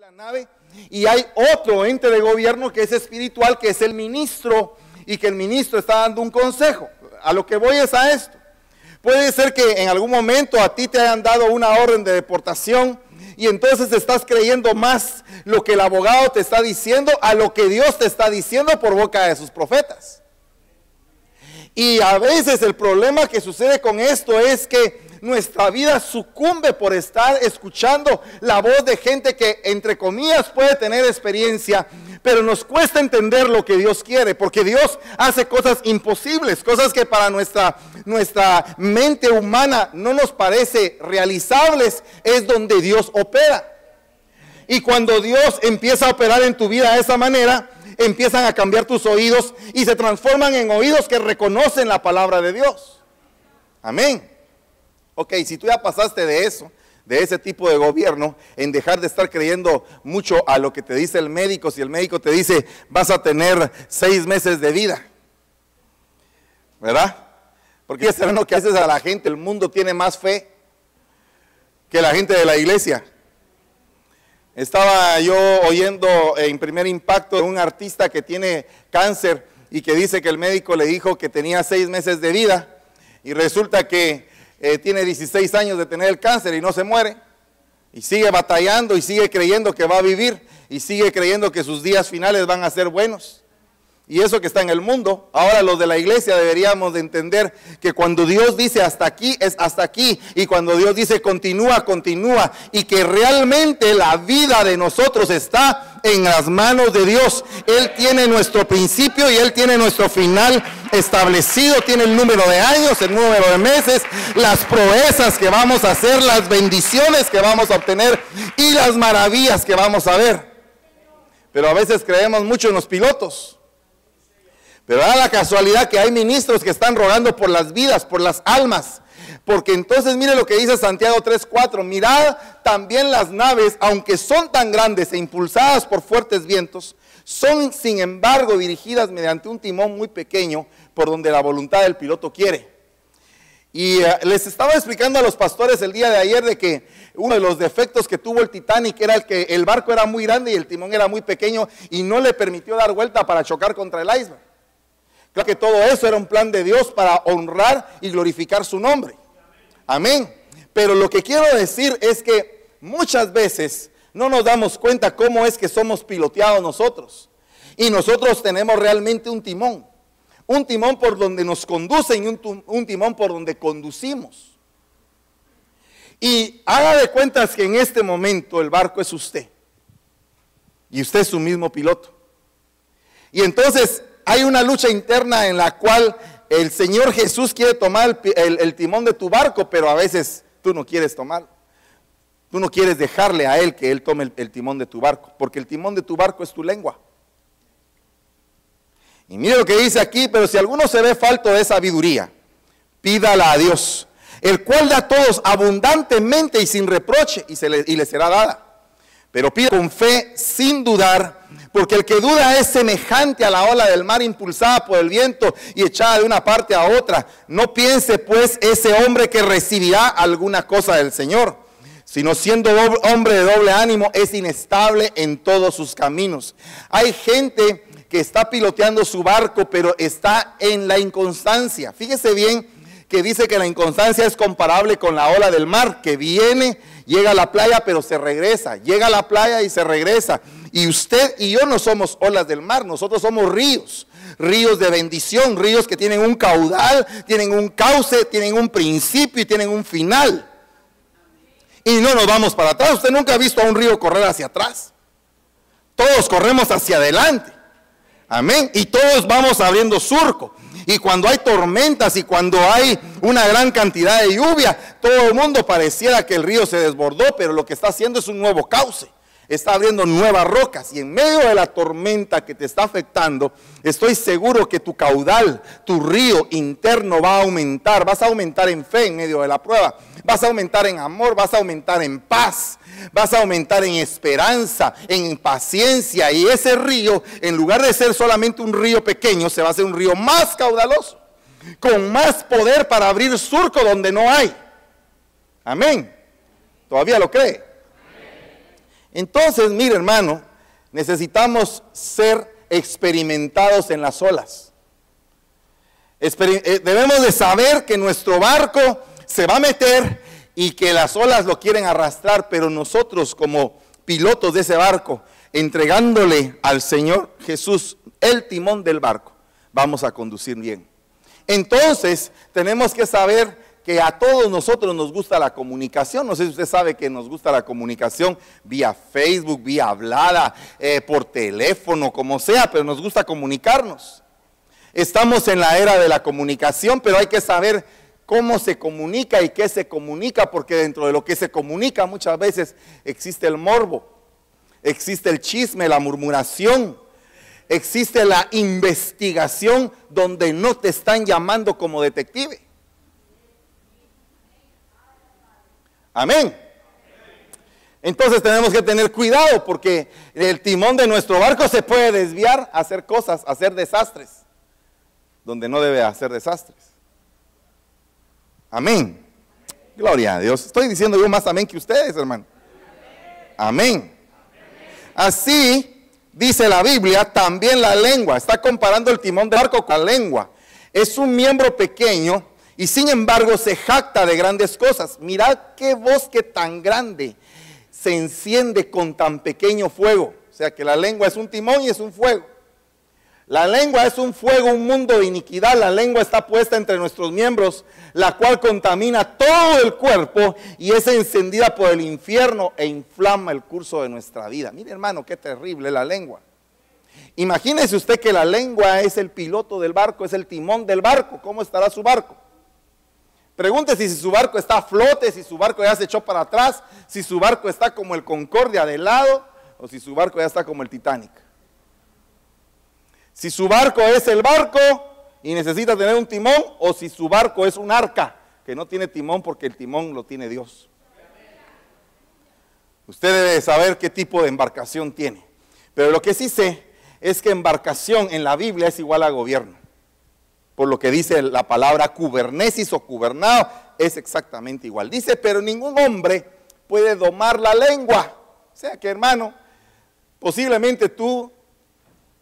la nave y hay otro ente de gobierno que es espiritual, que es el ministro y que el ministro está dando un consejo. A lo que voy es a esto. Puede ser que en algún momento a ti te hayan dado una orden de deportación y entonces estás creyendo más lo que el abogado te está diciendo a lo que Dios te está diciendo por boca de sus profetas. Y a veces el problema que sucede con esto es que nuestra vida sucumbe por estar escuchando la voz de gente que, entre comillas, puede tener experiencia, pero nos cuesta entender lo que Dios quiere, porque Dios hace cosas imposibles, cosas que para nuestra, nuestra mente humana no nos parece realizables, es donde Dios opera. Y cuando Dios empieza a operar en tu vida de esa manera, empiezan a cambiar tus oídos y se transforman en oídos que reconocen la palabra de Dios. Amén. Ok, si tú ya pasaste de eso, de ese tipo de gobierno, en dejar de estar creyendo mucho a lo que te dice el médico, si el médico te dice vas a tener seis meses de vida, ¿verdad? Porque es lo que haces a la gente, el mundo tiene más fe que la gente de la iglesia. Estaba yo oyendo en primer impacto de un artista que tiene cáncer y que dice que el médico le dijo que tenía seis meses de vida y resulta que eh, tiene 16 años de tener el cáncer y no se muere, y sigue batallando y sigue creyendo que va a vivir, y sigue creyendo que sus días finales van a ser buenos. Y eso que está en el mundo, ahora los de la iglesia deberíamos de entender que cuando Dios dice hasta aquí es hasta aquí y cuando Dios dice continúa, continúa y que realmente la vida de nosotros está en las manos de Dios. Él tiene nuestro principio y Él tiene nuestro final establecido, tiene el número de años, el número de meses, las proezas que vamos a hacer, las bendiciones que vamos a obtener y las maravillas que vamos a ver. Pero a veces creemos mucho en los pilotos. Pero da la casualidad que hay ministros que están rogando por las vidas, por las almas, porque entonces mire lo que dice Santiago 3:4, mirad también las naves, aunque son tan grandes e impulsadas por fuertes vientos, son sin embargo dirigidas mediante un timón muy pequeño por donde la voluntad del piloto quiere. Y eh, les estaba explicando a los pastores el día de ayer de que uno de los defectos que tuvo el Titanic era el que el barco era muy grande y el timón era muy pequeño y no le permitió dar vuelta para chocar contra el iceberg. Claro que todo eso era un plan de Dios para honrar y glorificar su nombre. Amén. Pero lo que quiero decir es que muchas veces no nos damos cuenta cómo es que somos piloteados nosotros. Y nosotros tenemos realmente un timón. Un timón por donde nos conducen y un, un timón por donde conducimos. Y haga de cuentas que en este momento el barco es usted. Y usted es su mismo piloto. Y entonces hay una lucha interna en la cual el Señor Jesús quiere tomar el, timón de tu barco, pero a veces tú no quieres tomar Tú no quieres dejarle a Él que Él tome el, timón de tu barco, porque el timón de tu barco es tu lengua. Y mire lo que dice aquí, pero si alguno se ve falto de sabiduría, pídala a Dios, el cual da a todos abundantemente y sin reproche, y, le, y le será dada. Pero pida con fe, sin dudar, porque el que duda es semejante a la ola del mar impulsada por el viento y echada de una parte a otra. No piense pues ese hombre que recibirá alguna cosa del Señor, sino siendo hombre de doble ánimo es inestable en todos sus caminos. Hay gente que está piloteando su barco, pero está en la inconstancia. Fíjese bien que dice que la inconstancia es comparable con la ola del mar, que viene, llega a la playa, pero se regresa, llega a la playa y se regresa. Y usted y yo no somos olas del mar, nosotros somos ríos, ríos de bendición, ríos que tienen un caudal, tienen un cauce, tienen un principio y tienen un final. Y no nos vamos para atrás. Usted nunca ha visto a un río correr hacia atrás. Todos corremos hacia adelante. Amén. Y todos vamos abriendo surco. Y cuando hay tormentas y cuando hay una gran cantidad de lluvia, todo el mundo pareciera que el río se desbordó, pero lo que está haciendo es un nuevo cauce está abriendo nuevas rocas y en medio de la tormenta que te está afectando, estoy seguro que tu caudal, tu río interno va a aumentar, vas a aumentar en fe en medio de la prueba, vas a aumentar en amor, vas a aumentar en paz, vas a aumentar en esperanza, en paciencia y ese río, en lugar de ser solamente un río pequeño, se va a hacer un río más caudaloso, con más poder para abrir surco donde no hay. Amén. ¿Todavía lo cree? Entonces, mire hermano, necesitamos ser experimentados en las olas. Eh, debemos de saber que nuestro barco se va a meter y que las olas lo quieren arrastrar, pero nosotros como pilotos de ese barco, entregándole al Señor Jesús el timón del barco, vamos a conducir bien. Entonces tenemos que saber que a todos nosotros nos gusta la comunicación. No sé si usted sabe que nos gusta la comunicación vía Facebook, vía hablada, eh, por teléfono, como sea, pero nos gusta comunicarnos. Estamos en la era de la comunicación, pero hay que saber cómo se comunica y qué se comunica, porque dentro de lo que se comunica muchas veces existe el morbo, existe el chisme, la murmuración, existe la investigación donde no te están llamando como detective. Amén. Entonces tenemos que tener cuidado porque el timón de nuestro barco se puede desviar, a hacer cosas, a hacer desastres, donde no debe hacer desastres. Amén. Gloria a Dios. Estoy diciendo yo más amén que ustedes, hermano. Amén. Así dice la Biblia, también la lengua. Está comparando el timón de barco con la lengua. Es un miembro pequeño y sin embargo se jacta de grandes cosas. Mirad qué bosque tan grande se enciende con tan pequeño fuego. O sea que la lengua es un timón y es un fuego. La lengua es un fuego, un mundo de iniquidad. La lengua está puesta entre nuestros miembros, la cual contamina todo el cuerpo y es encendida por el infierno e inflama el curso de nuestra vida. Mire hermano, qué terrible la lengua. Imagínese usted que la lengua es el piloto del barco, es el timón del barco. ¿Cómo estará su barco? Pregúntese si su barco está a flote, si su barco ya se echó para atrás, si su barco está como el Concordia de lado o si su barco ya está como el Titanic. Si su barco es el barco y necesita tener un timón o si su barco es un arca que no tiene timón porque el timón lo tiene Dios. Usted debe saber qué tipo de embarcación tiene. Pero lo que sí sé es que embarcación en la Biblia es igual a gobierno por lo que dice la palabra cubernesis o cubernado, es exactamente igual. Dice, pero ningún hombre puede domar la lengua. O sea que hermano, posiblemente tú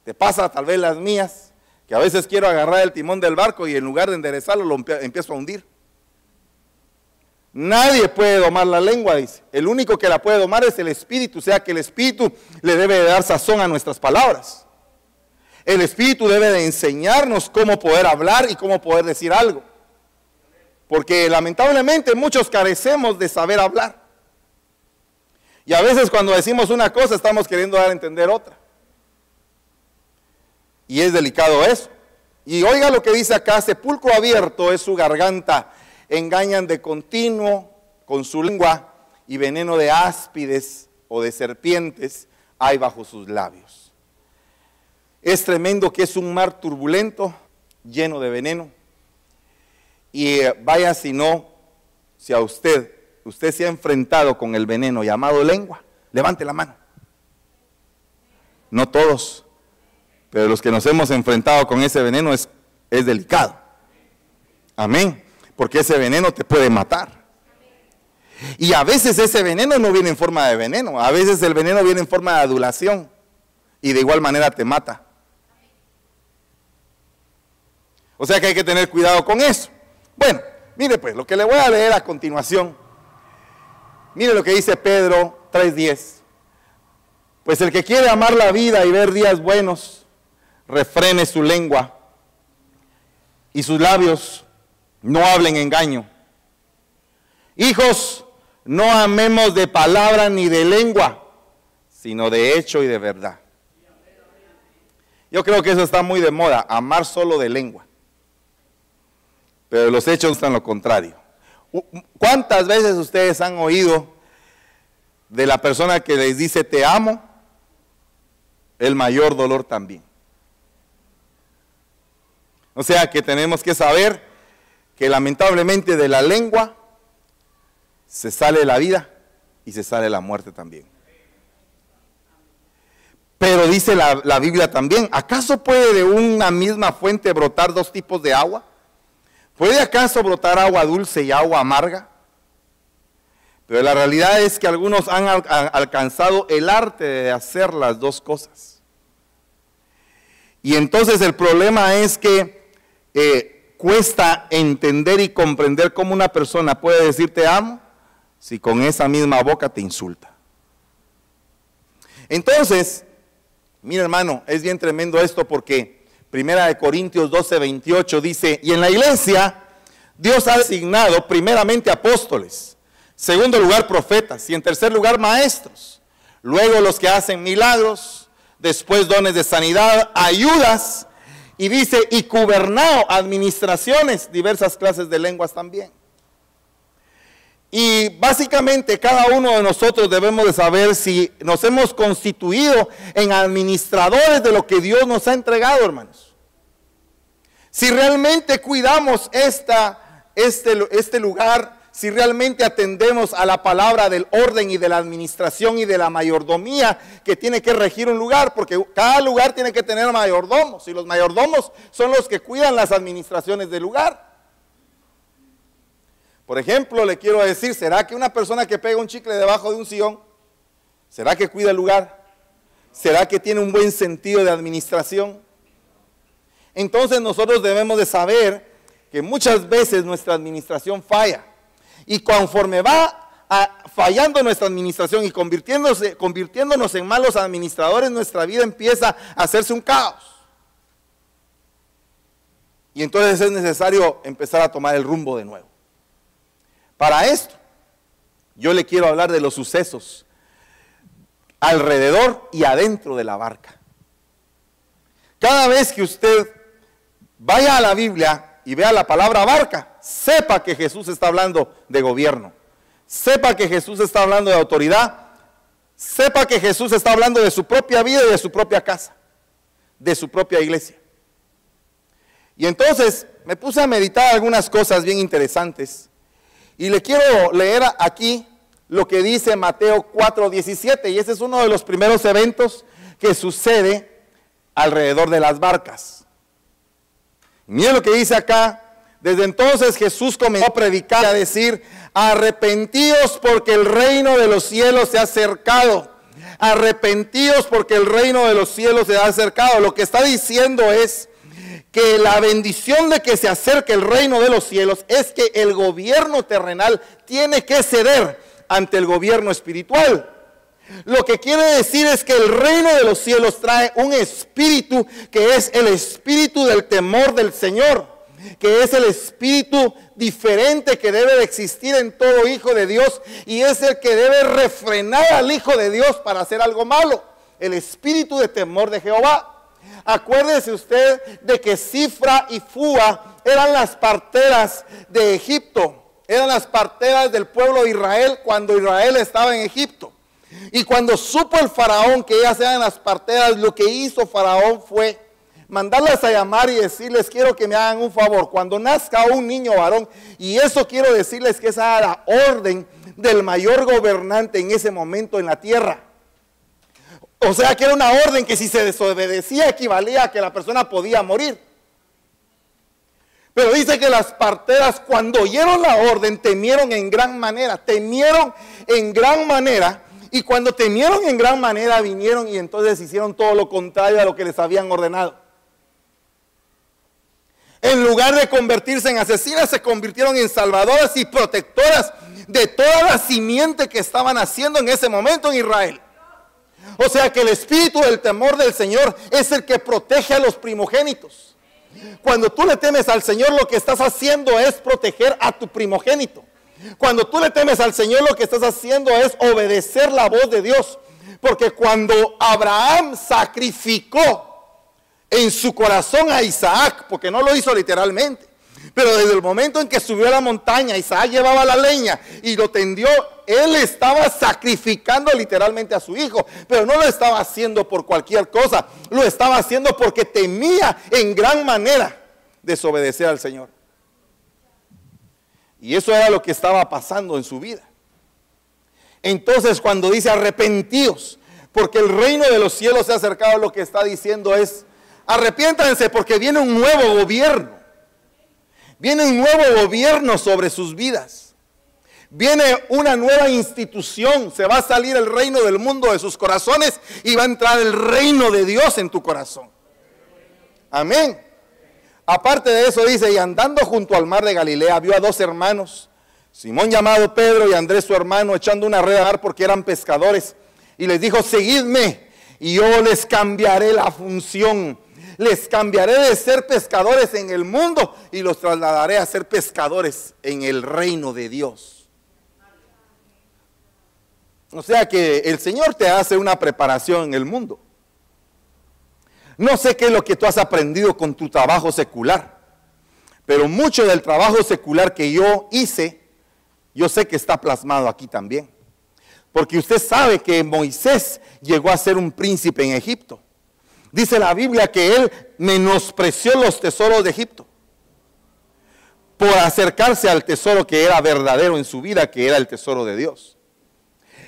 te pasa tal vez las mías, que a veces quiero agarrar el timón del barco y en lugar de enderezarlo lo empiezo a hundir. Nadie puede domar la lengua, dice. El único que la puede domar es el espíritu, o sea que el espíritu le debe dar sazón a nuestras palabras. El Espíritu debe de enseñarnos cómo poder hablar y cómo poder decir algo. Porque lamentablemente muchos carecemos de saber hablar. Y a veces cuando decimos una cosa estamos queriendo dar a entender otra. Y es delicado eso. Y oiga lo que dice acá, sepulcro abierto es su garganta. Engañan de continuo con su lengua y veneno de áspides o de serpientes hay bajo sus labios. Es tremendo que es un mar turbulento, lleno de veneno. Y eh, vaya si no, si a usted, usted se ha enfrentado con el veneno llamado lengua, levante la mano. No todos, pero los que nos hemos enfrentado con ese veneno es, es delicado. Amén. Porque ese veneno te puede matar. Y a veces ese veneno no viene en forma de veneno, a veces el veneno viene en forma de adulación y de igual manera te mata. O sea que hay que tener cuidado con eso. Bueno, mire pues, lo que le voy a leer a continuación. Mire lo que dice Pedro 3.10. Pues el que quiere amar la vida y ver días buenos, refrene su lengua y sus labios no hablen engaño. Hijos, no amemos de palabra ni de lengua, sino de hecho y de verdad. Yo creo que eso está muy de moda, amar solo de lengua. Pero los hechos están lo contrario. ¿Cuántas veces ustedes han oído de la persona que les dice te amo? El mayor dolor también. O sea que tenemos que saber que lamentablemente de la lengua se sale la vida y se sale la muerte también. Pero dice la, la Biblia también, ¿acaso puede de una misma fuente brotar dos tipos de agua? ¿Puede acaso brotar agua dulce y agua amarga? Pero la realidad es que algunos han alcanzado el arte de hacer las dos cosas. Y entonces el problema es que eh, cuesta entender y comprender cómo una persona puede decir te amo si con esa misma boca te insulta. Entonces, mira hermano, es bien tremendo esto porque Primera de Corintios 12, 28 dice, y en la iglesia Dios ha designado primeramente apóstoles, segundo lugar profetas y en tercer lugar maestros, luego los que hacen milagros, después dones de sanidad, ayudas, y dice, y gobernado administraciones, diversas clases de lenguas también. Y básicamente cada uno de nosotros debemos de saber si nos hemos constituido en administradores de lo que Dios nos ha entregado, hermanos. Si realmente cuidamos esta, este, este lugar, si realmente atendemos a la palabra del orden y de la administración y de la mayordomía que tiene que regir un lugar, porque cada lugar tiene que tener mayordomos y los mayordomos son los que cuidan las administraciones del lugar. Por ejemplo, le quiero decir, ¿será que una persona que pega un chicle debajo de un sillón, ¿será que cuida el lugar? ¿Será que tiene un buen sentido de administración? Entonces nosotros debemos de saber que muchas veces nuestra administración falla. Y conforme va ah, fallando nuestra administración y convirtiéndose, convirtiéndonos en malos administradores, nuestra vida empieza a hacerse un caos. Y entonces es necesario empezar a tomar el rumbo de nuevo. Para esto, yo le quiero hablar de los sucesos alrededor y adentro de la barca. Cada vez que usted vaya a la Biblia y vea la palabra barca, sepa que Jesús está hablando de gobierno, sepa que Jesús está hablando de autoridad, sepa que Jesús está hablando de su propia vida y de su propia casa, de su propia iglesia. Y entonces me puse a meditar algunas cosas bien interesantes y le quiero leer aquí lo que dice Mateo 4:17, y ese es uno de los primeros eventos que sucede alrededor de las barcas. Miren lo que dice acá. Desde entonces Jesús comenzó a predicar, y a decir, arrepentíos porque el reino de los cielos se ha acercado. arrepentidos porque el reino de los cielos se ha acercado. Lo que está diciendo es que la bendición de que se acerque el reino de los cielos es que el gobierno terrenal tiene que ceder ante el gobierno espiritual. Lo que quiere decir es que el reino de los cielos trae un espíritu que es el espíritu del temor del Señor, que es el espíritu diferente que debe de existir en todo hijo de Dios y es el que debe refrenar al hijo de Dios para hacer algo malo, el espíritu de temor de Jehová. Acuérdese usted de que Cifra y Fua eran las parteras de Egipto, eran las parteras del pueblo de Israel cuando Israel estaba en Egipto. Y cuando supo el faraón que ellas eran las parteras, lo que hizo faraón fue mandarlas a llamar y decirles, quiero que me hagan un favor, cuando nazca un niño varón, y eso quiero decirles que esa era la orden del mayor gobernante en ese momento en la tierra. O sea que era una orden que si se desobedecía equivalía a que la persona podía morir. Pero dice que las parteras cuando oyeron la orden temieron en gran manera, temieron en gran manera. Y cuando temieron en gran manera vinieron y entonces hicieron todo lo contrario a lo que les habían ordenado. En lugar de convertirse en asesinas, se convirtieron en salvadoras y protectoras de toda la simiente que estaban haciendo en ese momento en Israel. O sea que el espíritu del temor del Señor es el que protege a los primogénitos. Cuando tú le temes al Señor, lo que estás haciendo es proteger a tu primogénito. Cuando tú le temes al Señor, lo que estás haciendo es obedecer la voz de Dios. Porque cuando Abraham sacrificó en su corazón a Isaac, porque no lo hizo literalmente, pero desde el momento en que subió a la montaña, Isaac llevaba la leña y lo tendió él estaba sacrificando literalmente a su hijo, pero no lo estaba haciendo por cualquier cosa, lo estaba haciendo porque temía en gran manera desobedecer al Señor. Y eso era lo que estaba pasando en su vida. Entonces cuando dice arrepentíos, porque el reino de los cielos se ha acercado, lo que está diciendo es, arrepiéntanse porque viene un nuevo gobierno. Viene un nuevo gobierno sobre sus vidas. Viene una nueva institución, se va a salir el reino del mundo de sus corazones y va a entrar el reino de Dios en tu corazón. Amén. Aparte de eso dice, y andando junto al mar de Galilea vio a dos hermanos, Simón llamado Pedro y Andrés su hermano, echando una red a dar porque eran pescadores. Y les dijo, seguidme y yo les cambiaré la función. Les cambiaré de ser pescadores en el mundo y los trasladaré a ser pescadores en el reino de Dios. O sea que el Señor te hace una preparación en el mundo. No sé qué es lo que tú has aprendido con tu trabajo secular, pero mucho del trabajo secular que yo hice, yo sé que está plasmado aquí también. Porque usted sabe que Moisés llegó a ser un príncipe en Egipto. Dice la Biblia que él menospreció los tesoros de Egipto por acercarse al tesoro que era verdadero en su vida, que era el tesoro de Dios.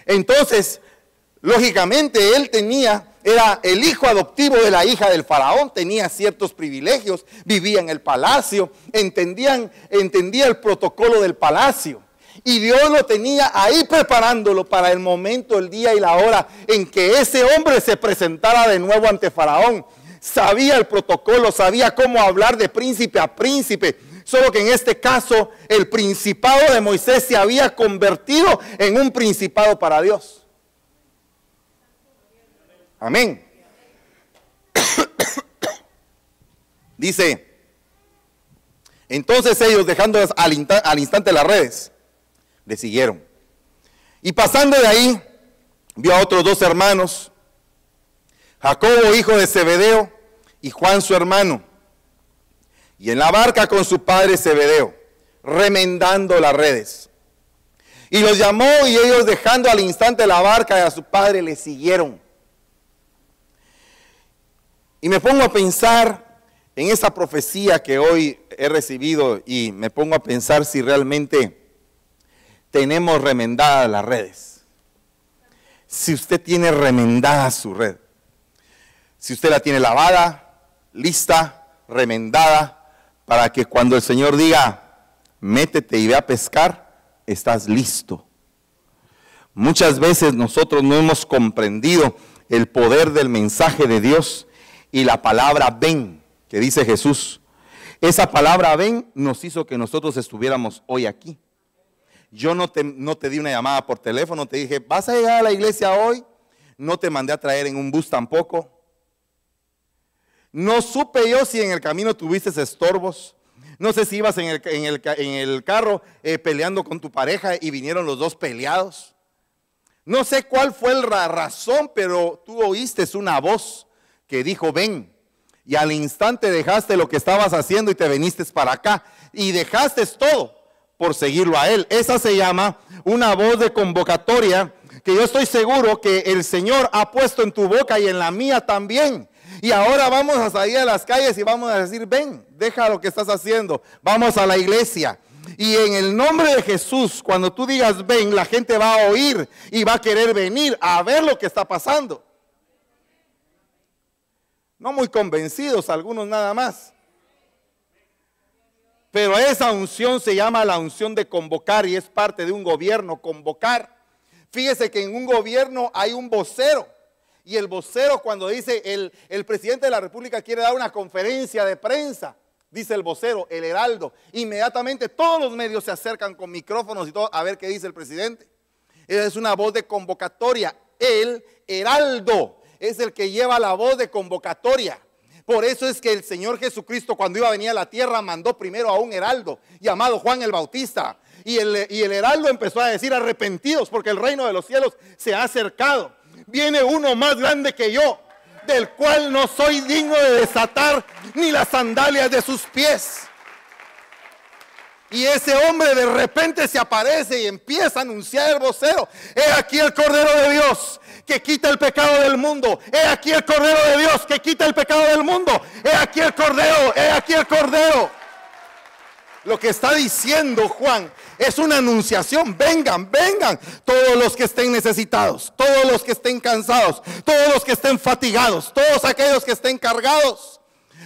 Entonces, lógicamente, él tenía, era el hijo adoptivo de la hija del faraón, tenía ciertos privilegios, vivía en el palacio, entendían, entendía el protocolo del palacio. Y Dios lo tenía ahí preparándolo para el momento, el día y la hora en que ese hombre se presentara de nuevo ante Faraón. Sabía el protocolo, sabía cómo hablar de príncipe a príncipe, Solo que en este caso el principado de Moisés se había convertido en un principado para Dios. Amén. Dice, entonces ellos dejando al, al instante las redes, le siguieron. Y pasando de ahí, vio a otros dos hermanos, Jacobo hijo de Zebedeo y Juan su hermano y en la barca con su padre vedeo, remendando las redes. Y los llamó y ellos dejando al instante la barca y a su padre le siguieron. Y me pongo a pensar en esa profecía que hoy he recibido y me pongo a pensar si realmente tenemos remendadas las redes. Si usted tiene remendada su red, si usted la tiene lavada, lista, remendada, para que cuando el Señor diga, métete y ve a pescar, estás listo. Muchas veces nosotros no hemos comprendido el poder del mensaje de Dios y la palabra ven que dice Jesús. Esa palabra ven nos hizo que nosotros estuviéramos hoy aquí. Yo no te, no te di una llamada por teléfono, te dije, vas a llegar a la iglesia hoy, no te mandé a traer en un bus tampoco, no supe yo si en el camino tuviste estorbos. No sé si ibas en el, en el, carro eh, peleando con tu pareja y vinieron los dos peleados. No sé cuál fue la razón, pero tú oíste una voz que dijo, ven. Y al instante dejaste lo que estabas haciendo y te viniste para acá. Y dejaste todo por seguirlo a Él. Esa se llama una voz de convocatoria que yo estoy seguro que el Señor ha puesto en tu boca y en la mía también. Y ahora vamos a salir a las calles y vamos a decir, ven, deja lo que estás haciendo, vamos a la iglesia. Y en el nombre de Jesús, cuando tú digas ven, la gente va a oír y va a querer venir a ver lo que está pasando. No muy convencidos, algunos nada más. Pero esa unción se llama la unción de convocar y es parte de un gobierno, convocar. Fíjese que en un gobierno hay un vocero y el vocero cuando dice el, el presidente de la República quiere dar una conferencia de prensa, dice el vocero, el heraldo, inmediatamente todos los medios se acercan con micrófonos y todo a ver qué dice el presidente. Es una voz de convocatoria. El heraldo es el que lleva la voz de convocatoria. Por eso es que el Señor Jesucristo cuando iba a venir a la tierra mandó primero a un heraldo llamado Juan el Bautista. Y el, y el heraldo empezó a decir arrepentidos porque el reino de los cielos se ha acercado viene uno más grande que yo, del cual no soy digno de desatar ni las sandalias de sus pies. Y ese hombre de repente se aparece y empieza a anunciar el vocero. He aquí el Cordero de Dios que quita el pecado del mundo. He aquí el Cordero de Dios que quita el pecado del mundo. He aquí el Cordero, he aquí el Cordero. Lo que está diciendo Juan es una anunciación. Vengan, vengan todos los que estén necesitados, todos los que estén cansados, todos los que estén fatigados, todos aquellos que estén cargados.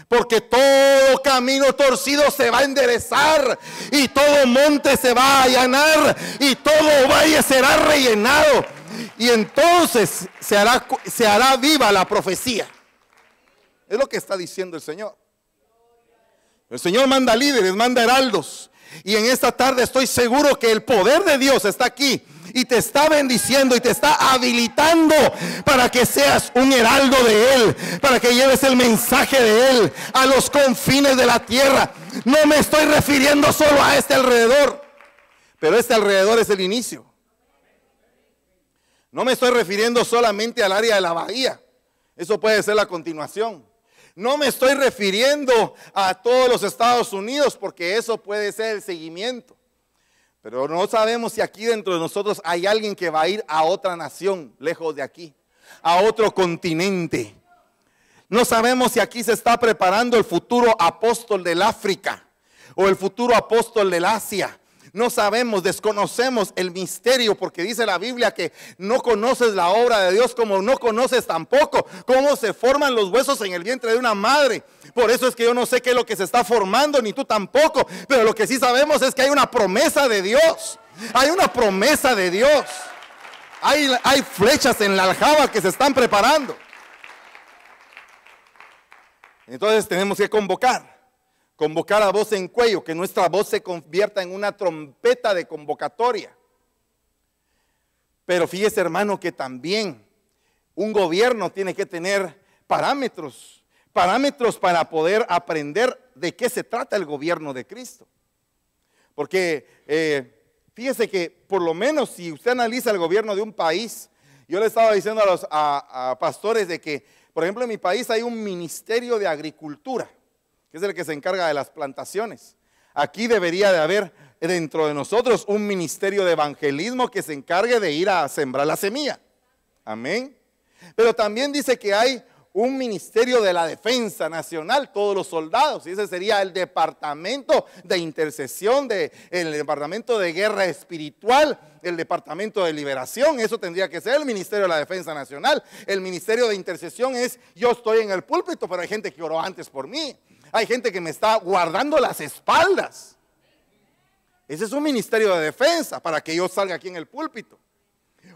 Porque todo camino torcido se va a enderezar y todo monte se va a allanar y todo valle será rellenado. Y entonces se hará, se hará viva la profecía. Es lo que está diciendo el Señor. El Señor manda líderes, manda heraldos. Y en esta tarde estoy seguro que el poder de Dios está aquí y te está bendiciendo y te está habilitando para que seas un heraldo de Él, para que lleves el mensaje de Él a los confines de la tierra. No me estoy refiriendo solo a este alrededor, pero este alrededor es el inicio. No me estoy refiriendo solamente al área de la bahía, eso puede ser la continuación. No me estoy refiriendo a todos los Estados Unidos porque eso puede ser el seguimiento. Pero no sabemos si aquí dentro de nosotros hay alguien que va a ir a otra nación, lejos de aquí, a otro continente. No sabemos si aquí se está preparando el futuro apóstol del África o el futuro apóstol del Asia no sabemos, desconocemos el misterio, porque dice la Biblia que no conoces la obra de Dios como no conoces tampoco cómo se forman los huesos en el vientre de una madre. Por eso es que yo no sé qué es lo que se está formando, ni tú tampoco, pero lo que sí sabemos es que hay una promesa de Dios, hay una promesa de Dios. Hay, hay flechas en la aljaba que se están preparando. Entonces tenemos que convocar. Convocar a voz en cuello, que nuestra voz se convierta en una trompeta de convocatoria. Pero fíjese hermano que también un gobierno tiene que tener parámetros, parámetros para poder aprender de qué se trata el gobierno de Cristo. Porque eh, fíjese que por lo menos si usted analiza el gobierno de un país, yo le estaba diciendo a los pastores de que, por ejemplo, en mi país hay un ministerio de agricultura que es el que se encarga de las plantaciones. Aquí debería de haber dentro de nosotros un ministerio de evangelismo que se encargue de ir a sembrar la semilla. Amén. Pero también dice que hay un ministerio de la defensa nacional, todos los soldados. Y ese sería el departamento de intercesión, de, el departamento de guerra espiritual, el departamento de liberación. Eso tendría que ser el ministerio de la defensa nacional. El ministerio de intercesión es, yo estoy en el púlpito, pero hay gente que oró antes por mí hay gente que me está guardando las espaldas. Ese es un ministerio de defensa para que yo salga aquí en el púlpito.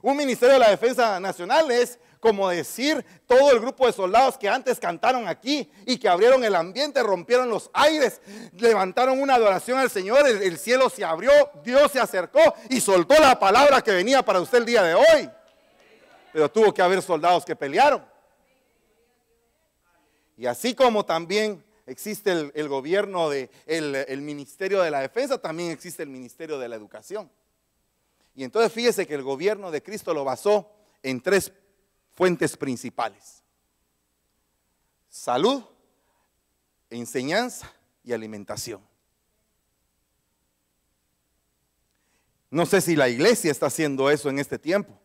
Un ministerio de la defensa nacional es como decir todo el grupo de soldados que antes cantaron aquí y que abrieron el ambiente, rompieron los aires, levantaron una adoración al Señor, el, cielo se abrió, Dios se acercó y soltó la palabra que venía para usted el día de hoy. Pero tuvo que haber soldados que pelearon. Y así como también existe el, gobierno, de, el, Ministerio de la Defensa, también existe el Ministerio de la Educación. Y entonces fíjese que el gobierno de Cristo lo basó en tres fuentes principales. Salud, enseñanza y alimentación. No sé si la iglesia está haciendo eso en este tiempo,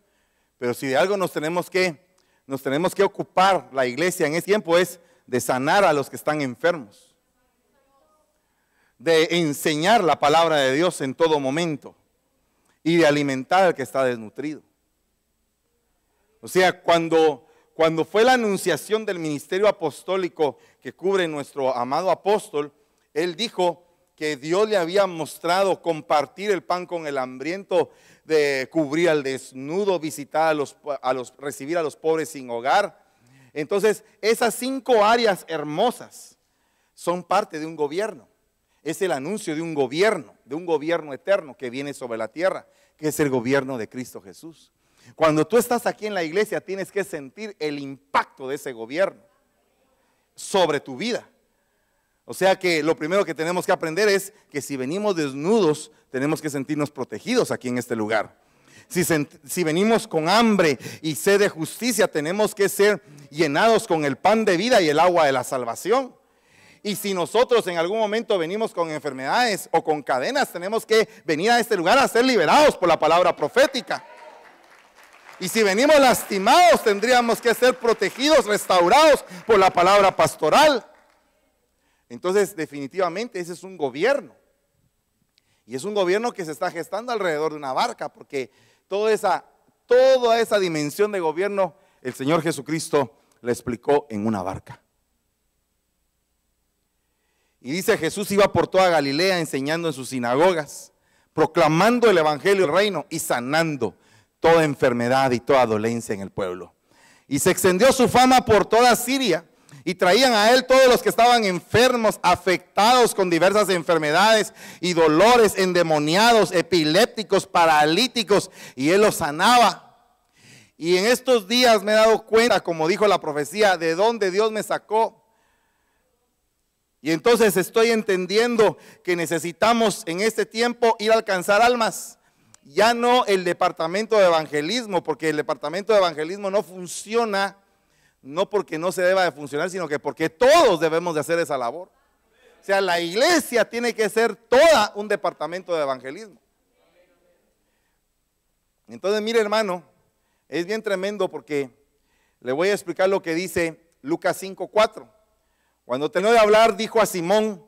pero si de algo nos tenemos que, nos tenemos que ocupar la iglesia en este tiempo es de sanar a los que están enfermos, de enseñar la palabra de Dios en todo momento y de alimentar al que está desnutrido. O sea, cuando, cuando fue la anunciación del ministerio apostólico que cubre nuestro amado apóstol, él dijo que Dios le había mostrado compartir el pan con el hambriento, de cubrir al desnudo, visitar a los, a los recibir a los pobres sin hogar, entonces, esas cinco áreas hermosas son parte de un gobierno. Es el anuncio de un gobierno, de un gobierno eterno que viene sobre la tierra, que es el gobierno de Cristo Jesús. Cuando tú estás aquí en la iglesia tienes que sentir el impacto de ese gobierno sobre tu vida. O sea que lo primero que tenemos que aprender es que si venimos desnudos, tenemos que sentirnos protegidos aquí en este lugar. Si, venimos con hambre y sed de justicia, tenemos que ser llenados con el pan de vida y el agua de la salvación. Y si nosotros en algún momento venimos con enfermedades o con cadenas, tenemos que venir a este lugar a ser liberados por la palabra profética. Y si venimos lastimados, tendríamos que ser protegidos, restaurados por la palabra pastoral. Entonces, definitivamente, ese es un gobierno. Y es un gobierno que se está gestando alrededor de una barca, porque toda esa, toda esa dimensión de gobierno, el Señor Jesucristo le explicó en una barca. Y dice Jesús iba por toda Galilea enseñando en sus sinagogas, proclamando el Evangelio del reino y sanando toda enfermedad y toda dolencia en el pueblo. Y se extendió su fama por toda Siria y traían a él todos los que estaban enfermos, afectados con diversas enfermedades y dolores, endemoniados, epilépticos, paralíticos, y él los sanaba. Y en estos días me he dado cuenta, como dijo la profecía, de dónde Dios me sacó. Y entonces estoy entendiendo que necesitamos en este tiempo ir a alcanzar almas. Ya no el departamento de evangelismo, porque el departamento de evangelismo no funciona no porque no se deba de funcionar, sino que porque todos debemos de hacer esa labor. O sea, la iglesia tiene que ser toda un departamento de evangelismo. Entonces, mire hermano, es bien tremendo porque le voy a explicar lo que dice Lucas 5.4. Cuando terminó de hablar, dijo a Simón,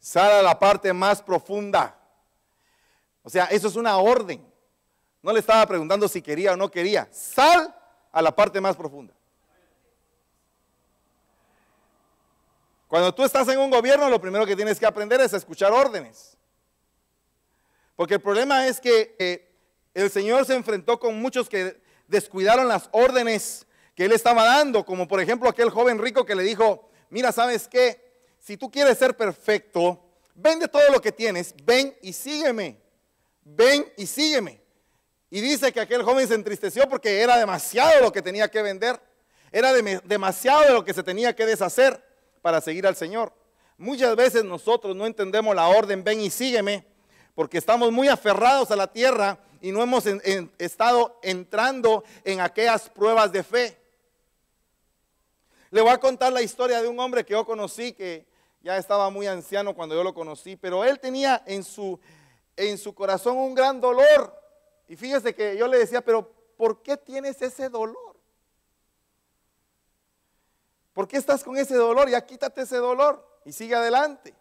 sal a la parte más profunda. O sea, eso es una orden. No le estaba preguntando si quería o no quería. Sal a la parte más profunda. Cuando tú estás en un gobierno, lo primero que tienes que aprender es escuchar órdenes. Porque el problema es que eh, el Señor se enfrentó con muchos que descuidaron las órdenes que Él estaba dando, como por ejemplo aquel joven rico que le dijo, mira, ¿sabes qué? Si tú quieres ser perfecto, vende todo lo que tienes, ven y sígueme, ven y sígueme. Y dice que aquel joven se entristeció porque era demasiado lo que tenía que vender, era demasiado de lo que se tenía que deshacer para seguir al Señor. Muchas veces nosotros no entendemos la orden, ven y sígueme, porque estamos muy aferrados a la tierra y no hemos estado entrando en aquellas pruebas de fe. Le voy a contar la historia de un hombre que yo conocí, que ya estaba muy anciano cuando yo lo conocí, pero él tenía en su, en su corazón un gran dolor. Y fíjese que yo le decía, pero ¿por qué tienes ese dolor? ¿Por qué estás con ese dolor? Ya quítate ese dolor y sigue adelante.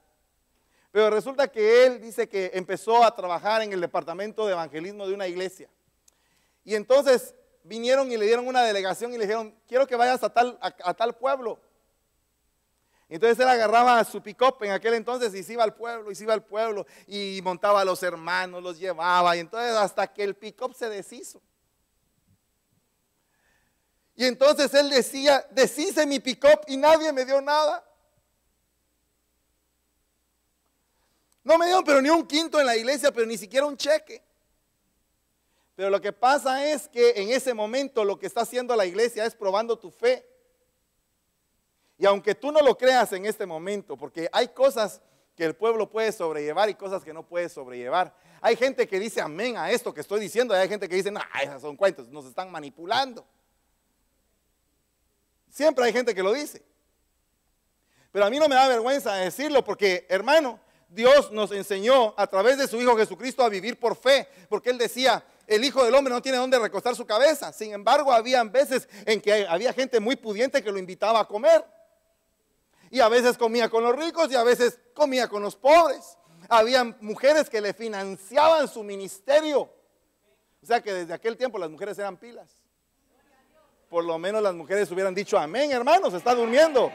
Pero resulta que él dice que empezó a trabajar en el departamento de evangelismo de una iglesia. Y entonces vinieron y le dieron una delegación y le dijeron, quiero que vayas a tal, a, tal pueblo. Entonces él agarraba su pick-up en aquel entonces y se iba al pueblo, y se iba al pueblo, y montaba a los hermanos, los llevaba, y entonces hasta que el pick-up se deshizo. Y entonces él decía, deshice mi pick-up y nadie me dio nada. No me dieron, pero ni un quinto en la iglesia, pero ni siquiera un cheque. Pero lo que pasa es que en ese momento lo que está haciendo la iglesia es probando tu fe. Y aunque tú no lo creas en este momento, porque hay cosas que el pueblo puede sobrellevar y cosas que no puede sobrellevar. Hay gente que dice amén a esto que estoy diciendo, hay gente que dice, no, esas son cuentos, nos están manipulando. Siempre hay gente que lo dice. Pero a mí no me da vergüenza decirlo porque, hermano, Dios nos enseñó a través de su Hijo Jesucristo a vivir por fe, porque Él decía, el Hijo del Hombre no tiene dónde recostar su cabeza. Sin embargo, habían veces en que había gente muy pudiente que lo invitaba a comer. Y a veces comía con los ricos y a veces comía con los pobres. Habían mujeres que le financiaban su ministerio. O sea que desde aquel tiempo las mujeres eran pilas por lo menos las mujeres hubieran dicho, amén, hermanos está durmiendo.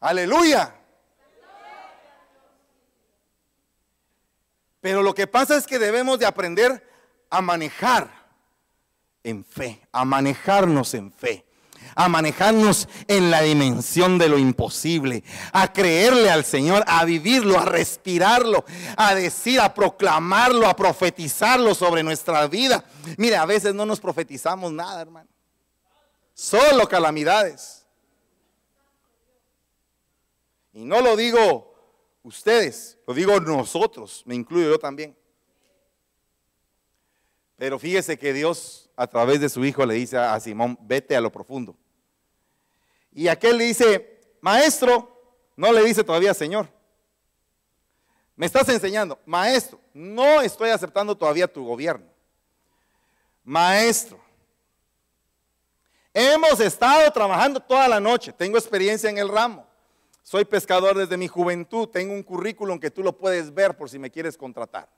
Aleluya. Pero lo que pasa es que debemos de aprender a manejar en fe, a manejarnos en fe a manejarnos en la dimensión de lo imposible, a creerle al Señor, a vivirlo, a respirarlo, a decir, a proclamarlo, a profetizarlo sobre nuestra vida. Mire, a veces no nos profetizamos nada, hermano. Solo calamidades. Y no lo digo ustedes, lo digo nosotros, me incluyo yo también. Pero fíjese que Dios a través de su hijo le dice a Simón, vete a lo profundo. Y aquel le dice, maestro, no le dice todavía Señor. Me estás enseñando, maestro, no estoy aceptando todavía tu gobierno. Maestro, hemos estado trabajando toda la noche, tengo experiencia en el ramo, soy pescador desde mi juventud, tengo un currículum que tú lo puedes ver por si me quieres contratar.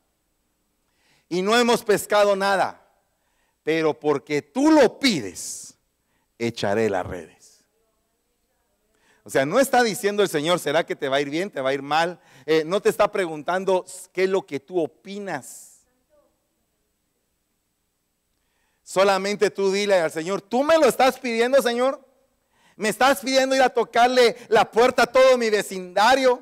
Y no hemos pescado nada pero porque tú lo pides, echaré las redes. O sea, no está diciendo el Señor, ¿será que te va a ir bien, te va a ir mal? Eh, no te está preguntando qué es lo que tú opinas. Solamente tú dile al Señor, ¿tú me lo estás pidiendo, Señor? ¿Me estás pidiendo ir a tocarle la puerta a todo mi vecindario?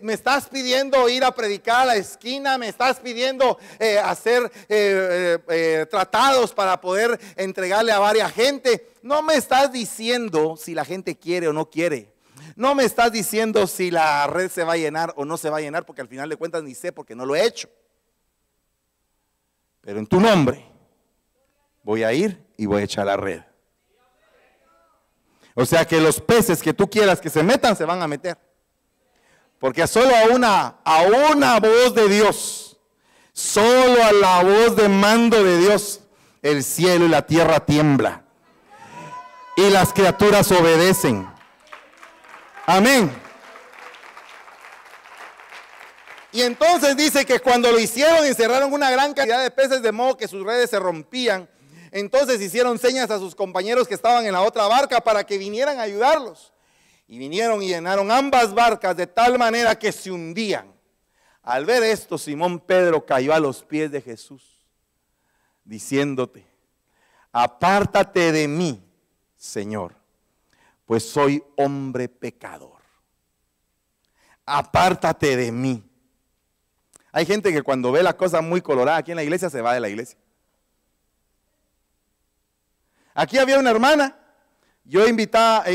me estás pidiendo ir a predicar a la esquina, me estás pidiendo eh, hacer eh, eh, tratados para poder entregarle a varias gente. No me estás diciendo si la gente quiere o no quiere. No me estás diciendo si la red se va a llenar o no se va a llenar, porque al final de cuentas ni sé porque no lo he hecho. Pero en tu nombre voy a ir y voy a echar la red. O sea que los peces que tú quieras que se metan, se van a meter. Porque solo a una, a una voz de Dios, solo a la voz de mando de Dios, el cielo y la tierra tiembla. Y las criaturas obedecen. Amén. Y entonces dice que cuando lo hicieron encerraron una gran cantidad de peces de modo que sus redes se rompían. Entonces hicieron señas a sus compañeros que estaban en la otra barca para que vinieran a ayudarlos. Y vinieron y llenaron ambas barcas de tal manera que se hundían. Al ver esto, Simón Pedro cayó a los pies de Jesús, diciéndote, apártate de mí, Señor, pues soy hombre pecador. Apártate de mí. Hay gente que cuando ve la cosa muy colorada aquí en la iglesia se va de la iglesia. Aquí había una hermana yo eh,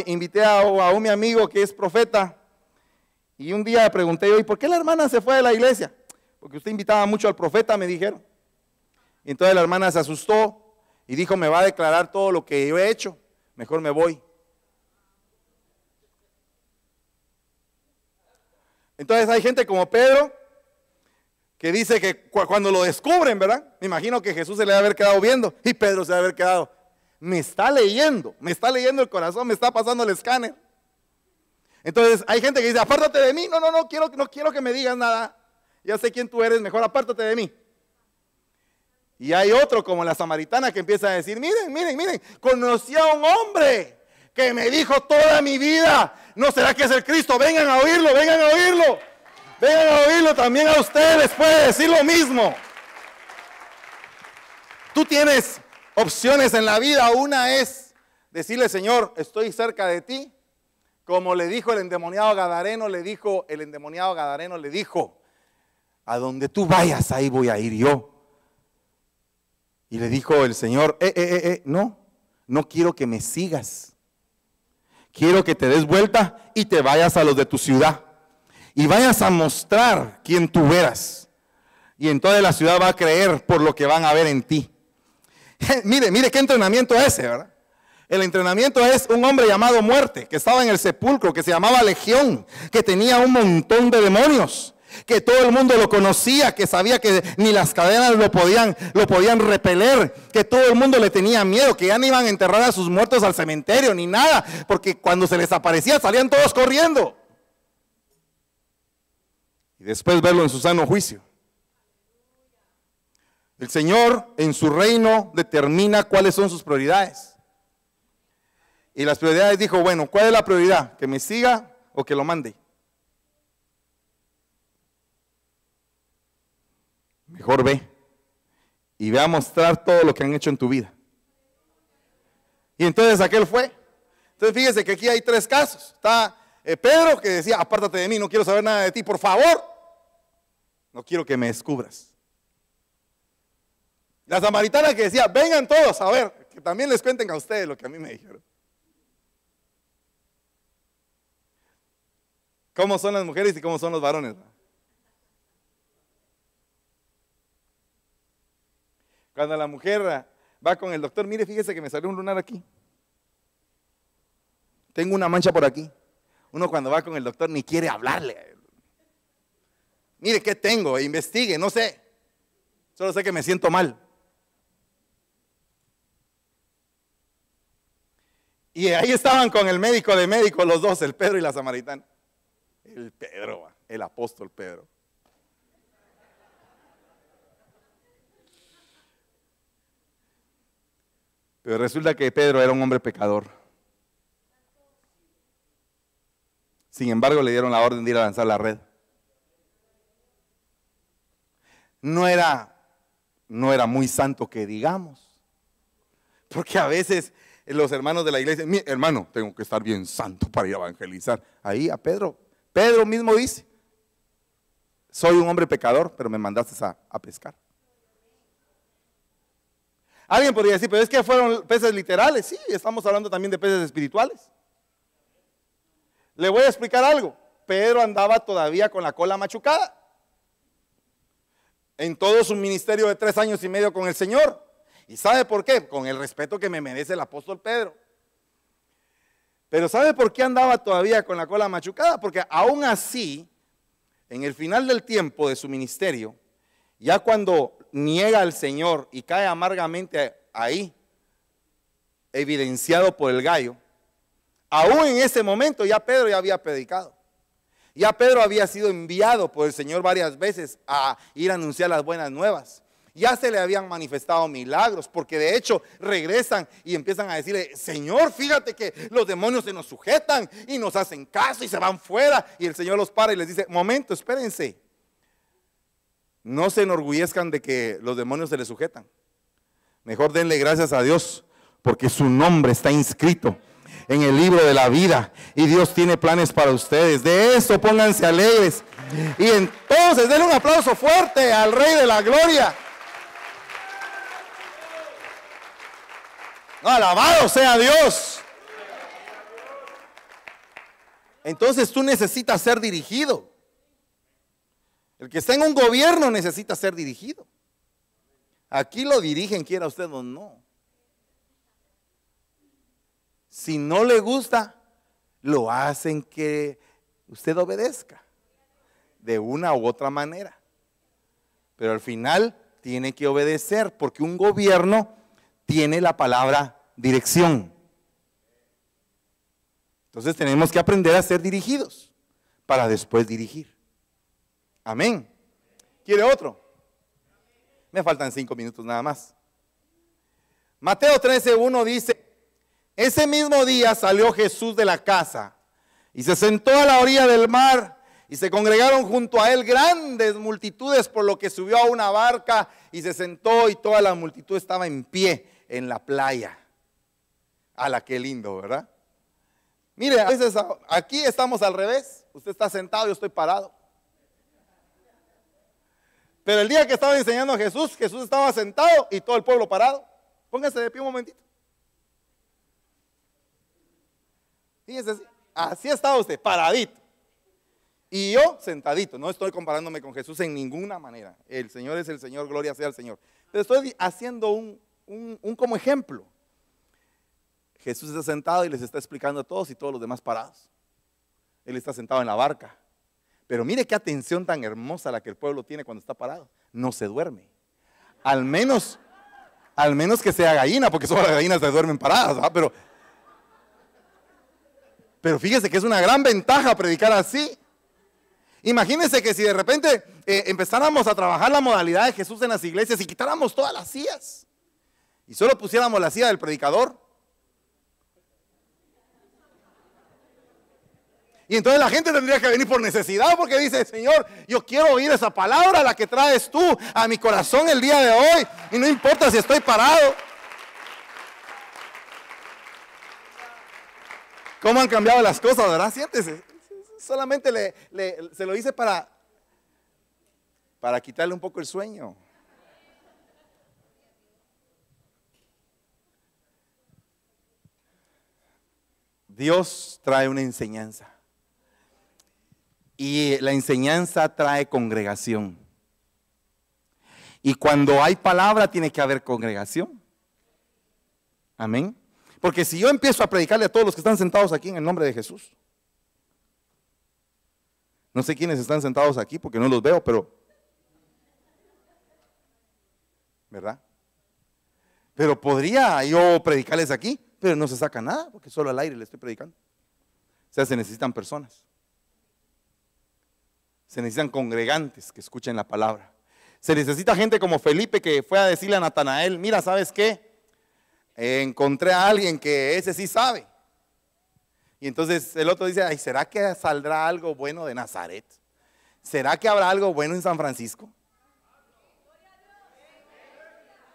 invité a, un mi amigo que es profeta y un día le pregunté hoy, por qué la hermana se fue de la iglesia? Porque usted invitaba mucho al profeta, me dijeron. Y entonces la hermana se asustó y dijo, me va a declarar todo lo que yo he hecho, mejor me voy. Entonces hay gente como Pedro que dice que cuando lo descubren, ¿verdad? Me imagino que Jesús se le va a haber quedado viendo y Pedro se va a haber quedado me está leyendo, me está leyendo el corazón, me está pasando el escáner. Entonces hay gente que dice, apártate de mí, no, no, no quiero, no quiero que me digas nada, ya sé quién tú eres, mejor apártate de mí. Y hay otro como la samaritana que empieza a decir, miren, miren, miren, conocí a un hombre que me dijo toda mi vida, ¿no será que es el Cristo? Vengan a oírlo, vengan a oírlo, vengan a oírlo, también a ustedes puede decir lo mismo. Tú tienes opciones en la vida. Una es decirle, Señor, estoy cerca de ti. Como le dijo el endemoniado Gadareno, le dijo, el endemoniado Gadareno le dijo, a donde tú vayas, ahí voy a ir yo. Y le dijo el Señor, eh, eh, eh, eh no, no quiero que me sigas. Quiero que te des vuelta y te vayas a los de tu ciudad. Y vayas a mostrar quién tú veras Y entonces la ciudad va a creer por lo que van a ver en ti. mire, mire qué entrenamiento ese, ¿verdad? El entrenamiento es un hombre llamado muerte, que estaba en el sepulcro, que se llamaba Legión, que tenía un montón de demonios, que todo el mundo lo conocía, que sabía que ni las cadenas lo podían, lo podían repeler, que todo el mundo le tenía miedo, que ya no iban a enterrar a sus muertos al cementerio ni nada, porque cuando se les aparecía salían todos corriendo. Y después verlo en su sano juicio. El Señor en su reino determina cuáles son sus prioridades. Y las prioridades dijo, bueno, ¿cuál es la prioridad? ¿Que me siga o que lo mande? Mejor ve y ve a mostrar todo lo que han hecho en tu vida. Y entonces aquel fue. Entonces fíjese que aquí hay tres casos. Está eh, Pedro que decía, apártate de mí, no quiero saber nada de ti, por favor. No quiero que me descubras. La samaritana que decía, vengan todos a ver, que también les cuenten a ustedes lo que a mí me dijeron. ¿Cómo son las mujeres y cómo son los varones? Cuando la mujer va con el doctor, mire, fíjese que me salió un lunar aquí. Tengo una mancha por aquí. Uno cuando va con el doctor ni quiere hablarle. Mire, ¿qué tengo? Investigue, no sé. Solo sé que me siento mal. Y ahí estaban con el médico de médico los dos, el Pedro y la Samaritana. El Pedro, el apóstol Pedro. Pero resulta que Pedro era un hombre pecador. Sin embargo, le dieron la orden de ir a lanzar la red. No era, no era muy santo que digamos. Porque a veces los hermanos de la iglesia, mi hermano, tengo que estar bien santo para ir a evangelizar. Ahí a Pedro, Pedro mismo dice, soy un hombre pecador, pero me mandaste a, a pescar. Alguien podría decir, pero es que fueron peces literales. Sí, estamos hablando también de peces espirituales. Le voy a explicar algo. Pedro andaba todavía con la cola machucada. En todo su ministerio de tres años y medio con el Señor, ¿Y sabe por qué? Con el respeto que me merece el apóstol Pedro. Pero ¿sabe por qué andaba todavía con la cola machucada? Porque aún así, en el final del tiempo de su ministerio, ya cuando niega al Señor y cae amargamente ahí, evidenciado por el gallo, aún en ese momento ya Pedro ya había predicado. Ya Pedro había sido enviado por el Señor varias veces a ir a anunciar las buenas nuevas ya se le habían manifestado milagros, porque de hecho regresan y empiezan a decirle, Señor, fíjate que los demonios se nos sujetan y nos hacen caso y se van fuera. Y el Señor los para y les dice, momento, espérense. No se enorgullezcan de que los demonios se les sujetan. Mejor denle gracias a Dios, porque su nombre está inscrito en el libro de la vida y Dios tiene planes para ustedes. De eso pónganse alegres. Y entonces denle un aplauso fuerte al Rey de la Gloria. Alabado sea Dios. Entonces tú necesitas ser dirigido. El que está en un gobierno necesita ser dirigido. Aquí lo dirigen, quiera usted o no. Si no le gusta, lo hacen que usted obedezca de una u otra manera. Pero al final tiene que obedecer porque un gobierno tiene la palabra dirección. Entonces tenemos que aprender a ser dirigidos para después dirigir. Amén. ¿Quiere otro? Me faltan cinco minutos nada más. Mateo 13.1 dice, ese mismo día salió Jesús de la casa y se sentó a la orilla del mar y se congregaron junto a él grandes multitudes, por lo que subió a una barca y se sentó y toda la multitud estaba en pie en la playa. A la que lindo, ¿verdad? Mire, a veces aquí estamos al revés. Usted está sentado, yo estoy parado. Pero el día que estaba enseñando a Jesús, Jesús estaba sentado y todo el pueblo parado. Póngase de pie un momentito. Fíjese, así estaba usted, paradito. Y yo sentadito, no estoy comparándome con Jesús en ninguna manera. El Señor es el Señor, gloria sea al Señor. Pero estoy haciendo un como ejemplo. Jesús está sentado y les está explicando a todos y todos los demás parados. Él está sentado en la barca. Pero mire qué atención tan hermosa la que el pueblo tiene cuando está parado. No se duerme. Al menos, al menos que sea gallina, porque solo las gallinas se duermen paradas, ¿verdad? ¿ah? Pero, pero fíjese que es una gran ventaja predicar así. Imagínense que si de repente eh, empezáramos a trabajar la modalidad de Jesús en las iglesias y quitáramos todas las sillas y solo pusiéramos la silla del predicador Y entonces la gente tendría que venir por necesidad porque dice, Señor, yo quiero oír esa palabra, la que traes tú a mi corazón el día de hoy. Y no importa si estoy parado. ¿Cómo han cambiado las cosas, verdad? Siéntese. Solamente se lo hice para, para quitarle un poco el sueño. Dios trae una enseñanza. Y la enseñanza trae congregación. Y cuando hay palabra tiene que haber congregación. Amén. Porque si yo empiezo a predicarle a todos los que están sentados aquí en el nombre de Jesús, no sé quiénes están sentados aquí porque no los veo, pero... ¿Verdad? Pero podría yo predicarles aquí, pero no se saca nada porque solo al aire le estoy predicando. O sea, se necesitan personas se necesitan congregantes que escuchen la palabra. Se necesita gente como Felipe que fue a decirle a Natanael, mira, ¿sabes qué? encontré a alguien que ese sí sabe. Y entonces el otro dice, ay, ¿será que saldrá algo bueno de Nazaret? ¿Será que habrá algo bueno en San Francisco?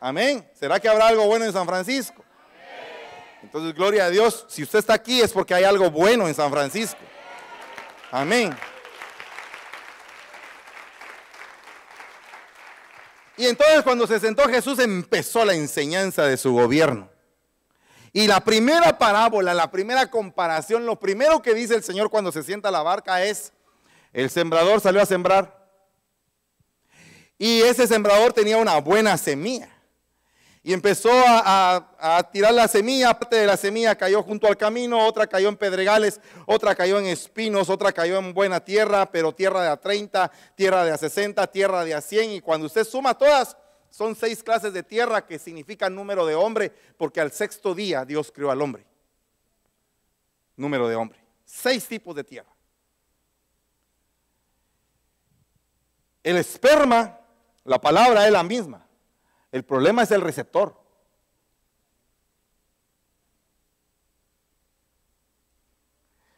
Amén. ¿Será que habrá algo bueno en San Francisco? Entonces, gloria a Dios, si usted está aquí es porque hay algo bueno en San Francisco. Amén. Y entonces cuando se sentó Jesús empezó la enseñanza de su gobierno. Y la primera parábola, la primera comparación, lo primero que dice el Señor cuando se sienta a la barca es, el sembrador salió a sembrar. Y ese sembrador tenía una buena semilla. Y empezó a, tirar la semilla, parte de la semilla cayó junto al camino, otra cayó en pedregales, otra cayó en espinos, otra cayó en buena tierra, pero tierra de a 30, tierra de a 60, tierra de a 100. Y cuando usted suma todas, son seis clases de tierra que significan número de hombre, porque al sexto día Dios creó al hombre. Número de hombre. Seis tipos de tierra. El esperma, la palabra es la misma. El problema es el receptor.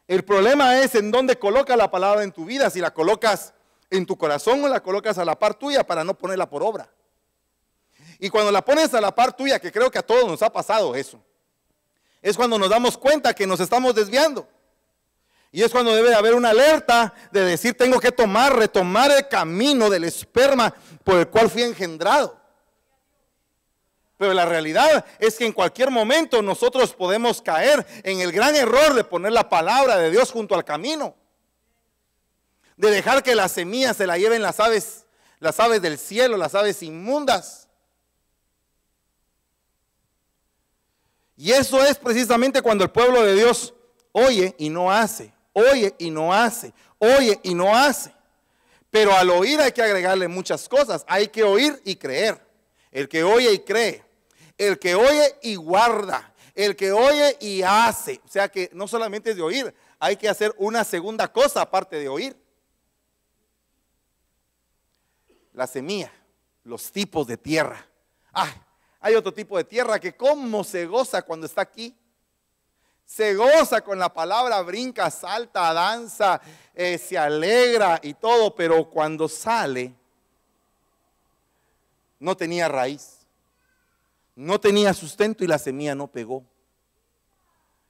El problema es en dónde colocas la palabra en tu vida, si la colocas en tu corazón o la colocas a la par tuya para no ponerla por obra. Y cuando la pones a la par tuya, que creo que a todos nos ha pasado eso, es cuando nos damos cuenta que nos estamos desviando. Y es cuando debe haber una alerta de decir, tengo que tomar, retomar el camino del esperma por el cual fui engendrado. Pero la realidad es que en cualquier momento nosotros podemos caer en el gran error de poner la palabra de Dios junto al camino. De dejar que las semillas se la lleven las aves, las aves del cielo, las aves inmundas. Y eso es precisamente cuando el pueblo de Dios oye y no hace, oye y no hace, oye y no hace. Pero al oír hay que agregarle muchas cosas. Hay que oír y creer. El que oye y cree el que oye y guarda, el que oye y hace. O sea que no solamente es de oír, hay que hacer una segunda cosa aparte de oír. La semilla, los tipos de tierra. Ah, hay otro tipo de tierra que cómo se goza cuando está aquí. Se goza con la palabra, brinca, salta, danza, eh, se alegra y todo, pero cuando sale, no tenía raíz no tenía sustento y la semilla no pegó.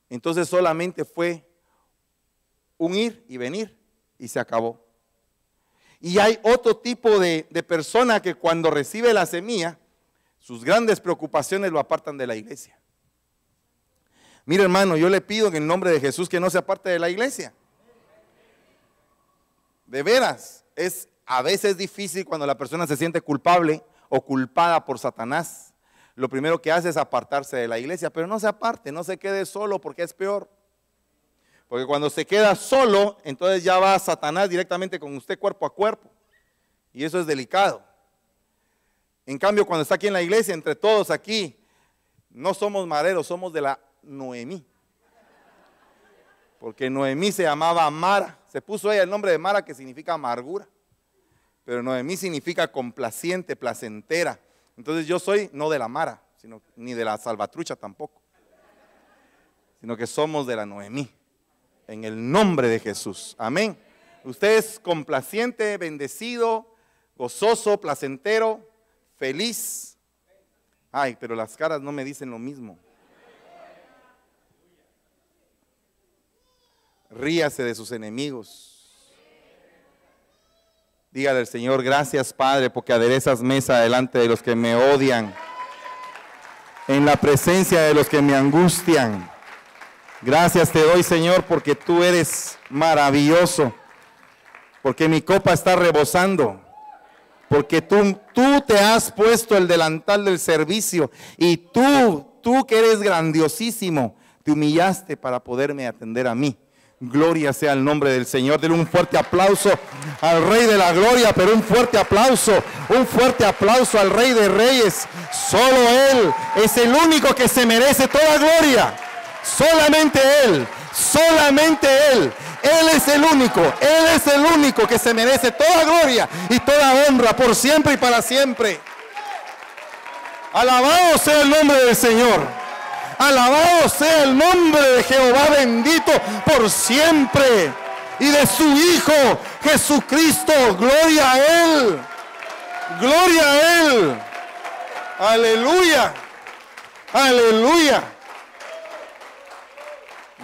Entonces solamente fue un ir y venir y se acabó. Y hay otro tipo de, de persona que cuando recibe la semilla, sus grandes preocupaciones lo apartan de la iglesia. Mira hermano, yo le pido en el nombre de Jesús que no se aparte de la iglesia. De veras, es a veces difícil cuando la persona se siente culpable o culpada por Satanás lo primero que hace es apartarse de la iglesia, pero no se aparte, no se quede solo porque es peor. Porque cuando se queda solo, entonces ya va Satanás directamente con usted cuerpo a cuerpo. Y eso es delicado. En cambio, cuando está aquí en la iglesia, entre todos aquí, no somos mareros, somos de la Noemí. Porque Noemí se llamaba Mara. Se puso ella el nombre de Mara que significa amargura. Pero Noemí significa complaciente, placentera. Entonces yo soy no de la Mara, sino, ni de la Salvatrucha tampoco, sino que somos de la Noemí, en el nombre de Jesús. Amén. Usted es complaciente, bendecido, gozoso, placentero, feliz. Ay, pero las caras no me dicen lo mismo. Ríase de sus enemigos Dígale al Señor, gracias Padre, porque aderezas mesa delante de los que me odian, en la presencia de los que me angustian. Gracias te doy Señor, porque tú eres maravilloso, porque mi copa está rebosando, porque tú, tú te has puesto el delantal del servicio y tú, tú que eres grandiosísimo, te humillaste para poderme atender a mí. Gloria sea el nombre del Señor. Denle un fuerte aplauso al Rey de la Gloria, pero un fuerte aplauso, un fuerte aplauso al Rey de Reyes. Solo Él es el único que se merece toda gloria. Solamente Él, solamente Él. Él es el único, Él es el único que se merece toda gloria y toda honra por siempre y para siempre. Alabado sea el nombre del Señor. Alabado sea el nombre de Jehová bendito por siempre. Y de su Hijo Jesucristo. Gloria a Él. Gloria a Él. Aleluya. Aleluya.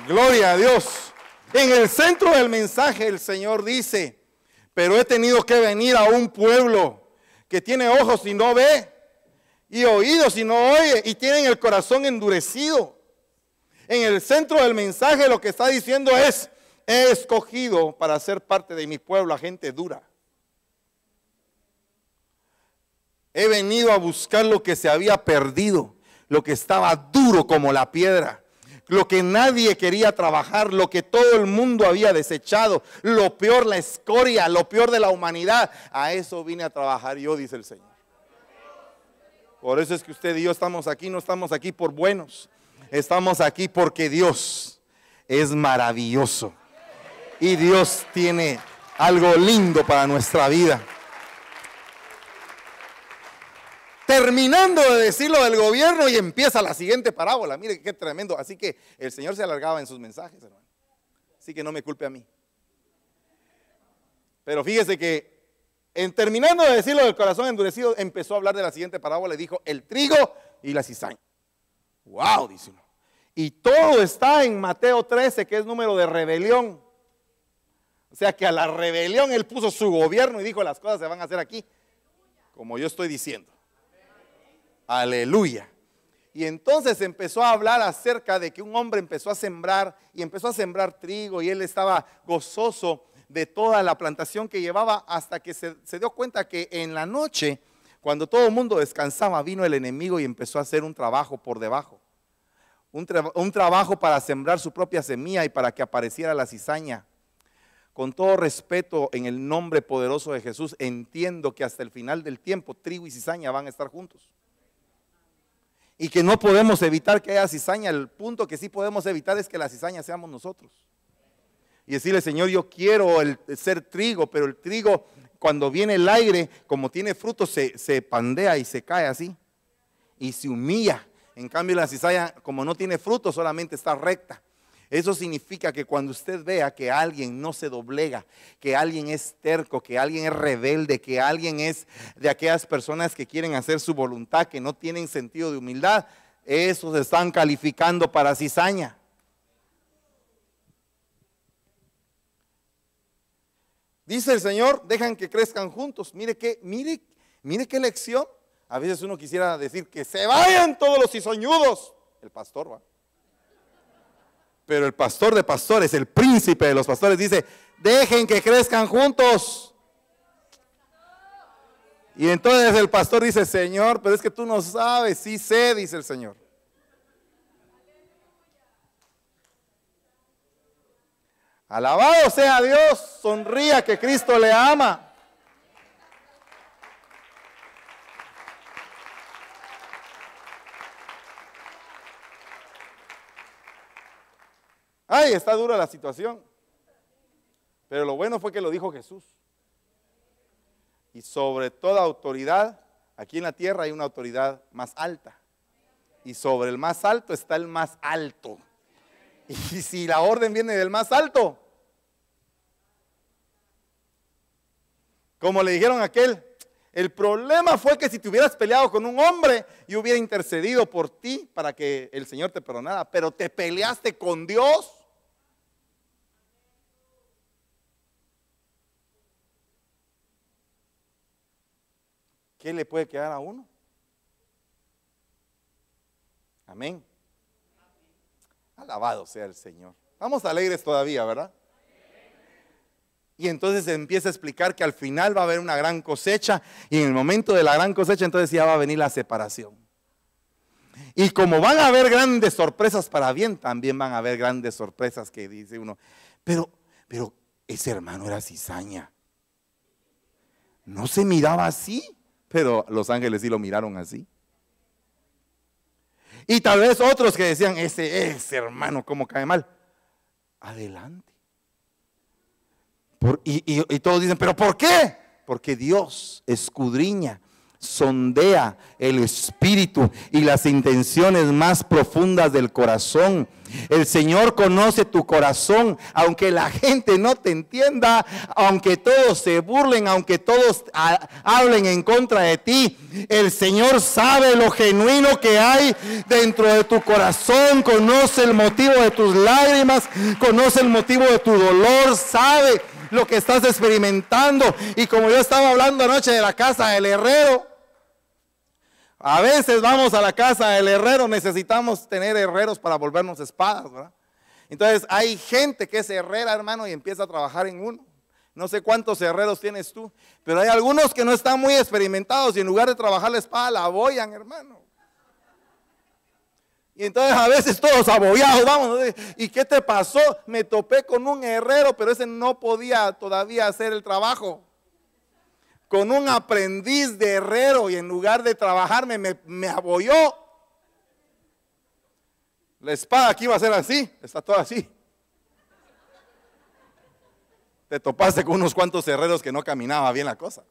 Gloria a Dios. En el centro del mensaje el Señor dice, pero he tenido que venir a un pueblo que tiene ojos y no ve, y oídos y no oye y tienen el corazón endurecido. En el centro del mensaje lo que está diciendo es, he escogido para ser parte de mi pueblo a gente dura. He venido a buscar lo que se había perdido, lo que estaba duro como la piedra, lo que nadie quería trabajar, lo que todo el mundo había desechado, lo peor, la escoria, lo peor de la humanidad. A eso vine a trabajar yo, dice el Señor. Por eso es que usted y yo estamos aquí, no estamos aquí por buenos, estamos aquí porque Dios es maravilloso. Y Dios tiene algo lindo para nuestra vida. Terminando de decir lo del gobierno y empieza la siguiente parábola. Mire qué tremendo. Así que el Señor se alargaba en sus mensajes, hermano. Así que no me culpe a mí. Pero fíjese que en terminando de decirlo del corazón endurecido, empezó a hablar de la siguiente parábola y dijo, el trigo y la cizaña. ¡Wow! uno. Y todo está en Mateo 13, que es número de rebelión. O sea que a la rebelión él puso su gobierno y dijo, las cosas se van a hacer aquí, como yo estoy diciendo. Aleluya. Y entonces empezó a hablar acerca de que un hombre empezó a sembrar y empezó a sembrar trigo y él estaba gozoso de toda la plantación que llevaba hasta que se, dio cuenta que en la noche, cuando todo el mundo descansaba, vino el enemigo y empezó a hacer un trabajo por debajo. Un, un trabajo para sembrar su propia semilla y para que apareciera la cizaña. Con todo respeto, en el nombre poderoso de Jesús, entiendo que hasta el final del tiempo trigo y cizaña van a estar juntos y que no podemos evitar que haya cizaña. El punto que sí podemos evitar es que la cizaña seamos nosotros y decirle, Señor, yo quiero el, ser trigo, pero el trigo cuando viene el aire, como tiene fruto, se, pandea y se cae así y se humilla. En cambio, la cizaña como no tiene fruto, solamente está recta. Eso significa que cuando usted vea que alguien no se doblega, que alguien es terco, que alguien es rebelde, que alguien es de aquellas personas que quieren hacer su voluntad, que no tienen sentido de humildad, esos están calificando para cizaña. Dice el Señor, dejan que crezcan juntos. Mire qué, mire, mire qué lección. A veces uno quisiera decir que se vayan todos los cizoñudos. El pastor va. Pero el pastor de pastores, el príncipe de los pastores, dice, dejen que crezcan juntos. Y entonces el pastor dice, Señor, pero es que tú no sabes, sí sé, dice el Señor. Alabado sea Dios, sonría que Cristo le ama. Ay, está dura la situación. Pero lo bueno fue que lo dijo Jesús. Y sobre toda autoridad, aquí en la tierra hay una autoridad más alta. Y sobre el más alto está el más alto. Y si la orden viene del más alto, como le dijeron a aquel, el problema fue que si te hubieras peleado con un hombre, Y hubiera intercedido por ti para que el Señor te perdonara, pero te peleaste con Dios. ¿Qué le puede quedar a uno? Amén. Alabado sea el Señor. Vamos alegres todavía, ¿verdad? Y entonces empieza a explicar que al final va a haber una gran cosecha y en el momento de la gran cosecha entonces ya va a venir la separación. Y como van a haber grandes sorpresas para bien, también van a haber grandes sorpresas que dice uno, pero pero ese hermano era cizaña. No se miraba así, pero los ángeles sí lo miraron así. Y tal vez otros que decían, ese, es, hermano, cómo cae mal. Adelante. y todos dicen, pero ¿por qué? Porque Dios escudriña sondea el espíritu y las intenciones más profundas del corazón. El Señor conoce tu corazón, aunque la gente no te entienda, aunque todos se burlen, aunque todos hablen en contra de ti. El Señor sabe lo genuino que hay dentro de tu corazón, conoce el motivo de tus lágrimas, conoce el motivo de tu dolor, sabe lo que estás experimentando. Y como yo estaba hablando anoche de la casa del herrero, a veces vamos a la casa del herrero, necesitamos tener herreros para volvernos espadas, ¿verdad? Entonces hay gente que es herrera, hermano, y empieza a trabajar en uno. No sé cuántos herreros tienes tú, pero hay algunos que no están muy experimentados y en lugar de trabajar la espada la aboyan, hermano. Y entonces a veces todos abollados, vamos. ¿Y qué te pasó? Me topé con un herrero, pero ese no podía todavía hacer el trabajo con un aprendiz de herrero y en lugar de trabajarme me, me abolló. La espada aquí va a ser así, está toda así. Te topaste con unos cuantos herreros que no caminaba bien la cosa.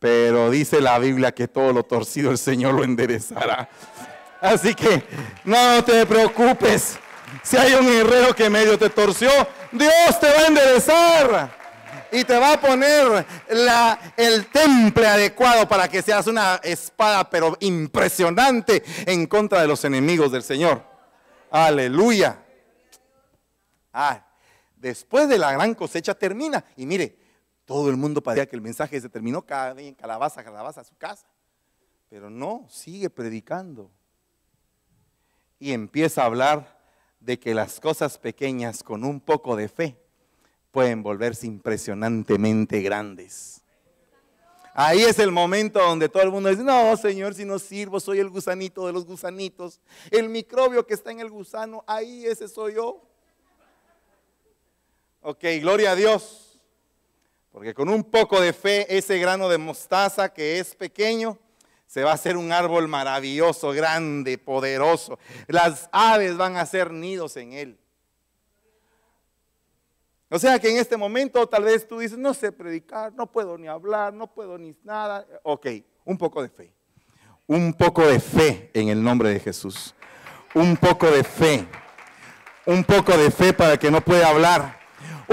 Pero dice la Biblia que todo lo torcido el Señor lo enderezará. Así que no te preocupes. Si hay un herrero que medio te torció, Dios te va a enderezar y te va a poner el temple adecuado para que seas una espada, pero impresionante en contra de los enemigos del Señor. Aleluya. Ah, después de la gran cosecha termina. Y mire, todo el mundo parecía que el mensaje se terminó, cada día en calabaza, calabaza a su casa. Pero no, sigue predicando. Y empieza a hablar de que las cosas pequeñas con un poco de fe pueden volverse impresionantemente grandes. Ahí es el momento donde todo el mundo dice, no, Señor, si no sirvo, soy el gusanito de los gusanitos. El microbio que está en el gusano, ahí ese soy yo. Ok, gloria a Dios. Porque con un poco de fe, ese grano de mostaza que es pequeño, se va a hacer un árbol maravilloso, grande, poderoso. Las aves van a hacer nidos en él. O sea que en este momento tal vez tú dices, no sé predicar, no puedo ni hablar, no puedo ni nada. Ok, un poco de fe. Un poco de fe en el nombre de Jesús. Un poco de fe. Un poco de fe para que no pueda hablar,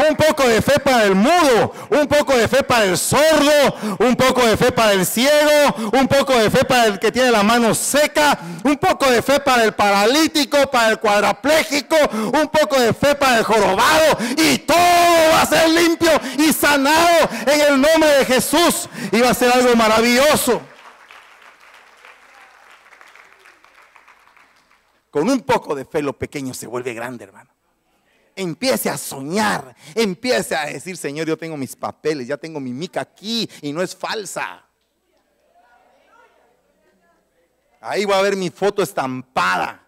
un poco de fe para el mudo, un poco de fe para el sordo, un poco de fe para el ciego, un poco de fe para el que tiene la mano seca, un poco de fe para el paralítico, para el cuadrapléjico, un poco de fe para el jorobado y todo va a ser limpio y sanado en el nombre de Jesús y va a ser algo maravilloso. Con un poco de fe lo pequeño se vuelve grande, hermano empiece a soñar, empiece a decir, Señor, yo tengo mis papeles, ya tengo mi mica aquí y no es falsa. Ahí va a ver mi foto estampada.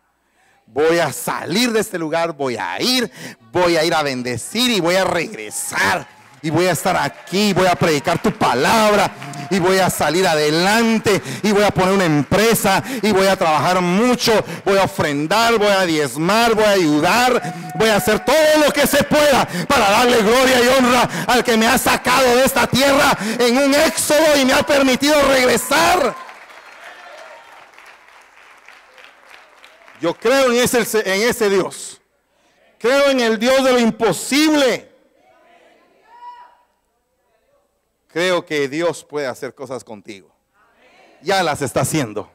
Voy a salir de este lugar, voy a ir, voy a ir a bendecir y voy a regresar y voy a estar aquí, voy a predicar tu palabra y voy a salir adelante y voy a poner una empresa y voy a trabajar mucho, voy a ofrendar, voy a diezmar, voy a ayudar, voy a hacer todo lo que se pueda para darle gloria y honra al que me ha sacado de esta tierra en un éxodo y me ha permitido regresar. Yo creo en ese, en ese Dios. Creo en el Dios de lo imposible. creo que Dios puede hacer cosas contigo. Ya las está haciendo.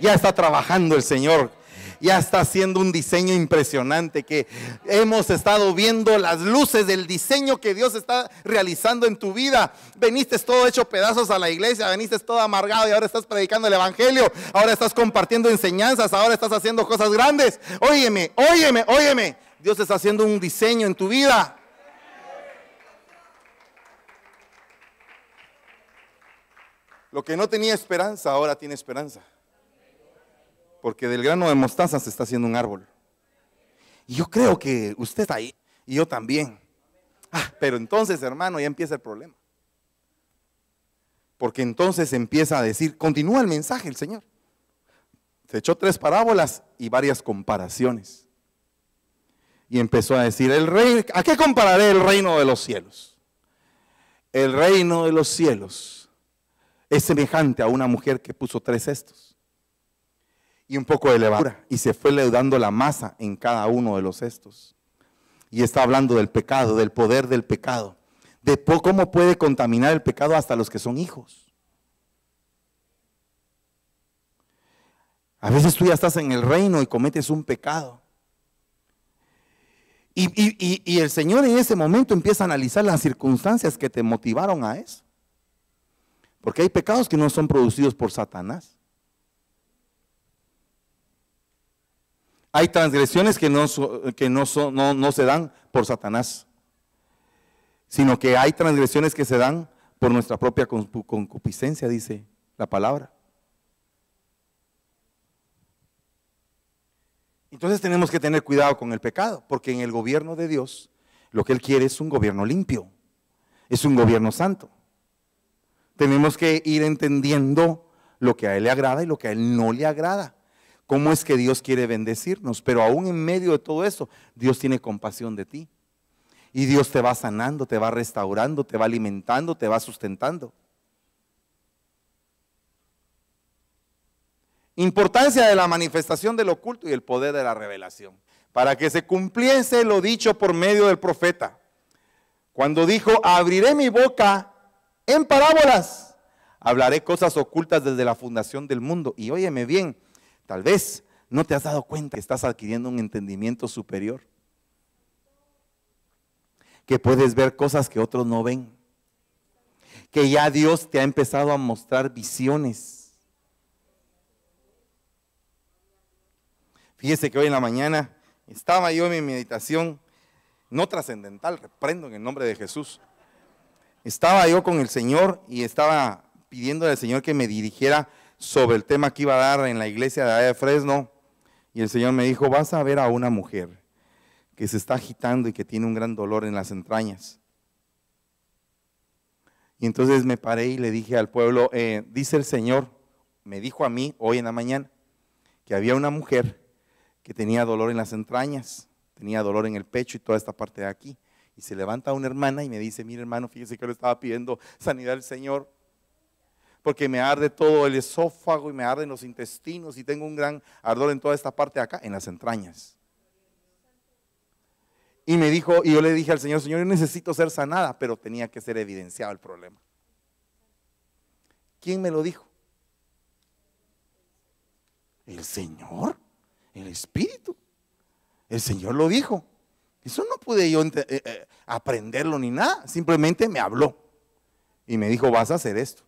Ya está trabajando el Señor. Ya está haciendo un diseño impresionante que hemos estado viendo las luces del diseño que Dios está realizando en tu vida. Veniste todo hecho pedazos a la iglesia, veniste todo amargado y ahora estás predicando el Evangelio, ahora estás compartiendo enseñanzas, ahora estás haciendo cosas grandes. Óyeme, óyeme, óyeme. Dios está haciendo un diseño en tu vida. Lo que no tenía esperanza ahora tiene esperanza. Porque del grano de mostaza se está haciendo un árbol. Y yo creo que usted está ahí y yo también. Ah, pero entonces, hermano, ya empieza el problema. Porque entonces empieza a decir, continúa el mensaje el Señor. Se echó tres parábolas y varias comparaciones. Y empezó a decir, el rey, ¿a qué compararé el reino de los cielos? El reino de los cielos es semejante a una mujer que puso tres cestos y un poco de levadura y se fue leudando la masa en cada uno de los cestos. Y está hablando del pecado, del poder del pecado, de cómo puede contaminar el pecado hasta los que son hijos. A veces tú ya estás en el reino y cometes un pecado. Y, y el Señor en ese momento empieza a analizar las circunstancias que te motivaron a eso. Porque hay pecados que no son producidos por Satanás. Hay transgresiones que no, que no, no se dan por Satanás, sino que hay transgresiones que se dan por nuestra propia concupiscencia, dice la palabra. Entonces tenemos que tener cuidado con el pecado, porque en el gobierno de Dios lo que Él quiere es un gobierno limpio, es un gobierno santo. Tenemos que ir entendiendo lo que a Él le agrada y lo que a Él no le agrada. Cómo es que Dios quiere bendecirnos. Pero aún en medio de todo eso, Dios tiene compasión de ti. Y Dios te va sanando, te va restaurando, te va alimentando, te va sustentando. Importancia de la manifestación del oculto y el poder de la revelación. Para que se cumpliese lo dicho por medio del profeta. Cuando dijo, abriré mi boca en parábolas. Hablaré cosas ocultas desde la fundación del mundo. Y óyeme bien, tal vez no te has dado cuenta que estás adquiriendo un entendimiento superior. Que puedes ver cosas que otros no ven. Que ya Dios te ha empezado a mostrar visiones. Fíjese que hoy en la mañana estaba yo en mi meditación, no trascendental, reprendo en el nombre de Jesús estaba yo con el Señor y estaba pidiendo al Señor que me dirigiera sobre el tema que iba a dar en la iglesia de Allá de Fresno. Y el Señor me dijo, vas a ver a una mujer que se está agitando y que tiene un gran dolor en las entrañas. Y entonces me paré y le dije al pueblo, eh, dice el Señor, me dijo a mí hoy en la mañana, que había una mujer que tenía dolor en las entrañas, tenía dolor en el pecho y toda esta parte de aquí. Y se levanta una hermana y me dice, mira hermano, fíjese que le estaba pidiendo sanidad al Señor, porque me arde todo el esófago y me arden los intestinos y tengo un gran ardor en toda esta parte de acá, en las entrañas. Y me dijo, y yo le dije al Señor, Señor, yo necesito ser sanada, pero tenía que ser evidenciado el problema. ¿Quién me lo dijo? El Señor, el Espíritu. El Señor lo dijo. Eso no pude yo eh, eh, aprenderlo ni nada, simplemente me habló y me dijo, vas a hacer esto.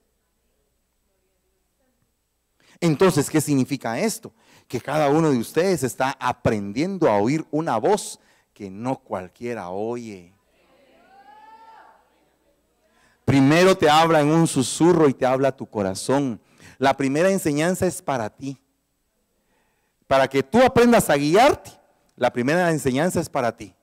Entonces, ¿qué significa esto? Que cada uno de ustedes está aprendiendo a oír una voz que no cualquiera oye. Primero te habla en un susurro y te habla tu corazón. La primera enseñanza es para ti. Para que tú aprendas a guiarte, la primera enseñanza es para ti.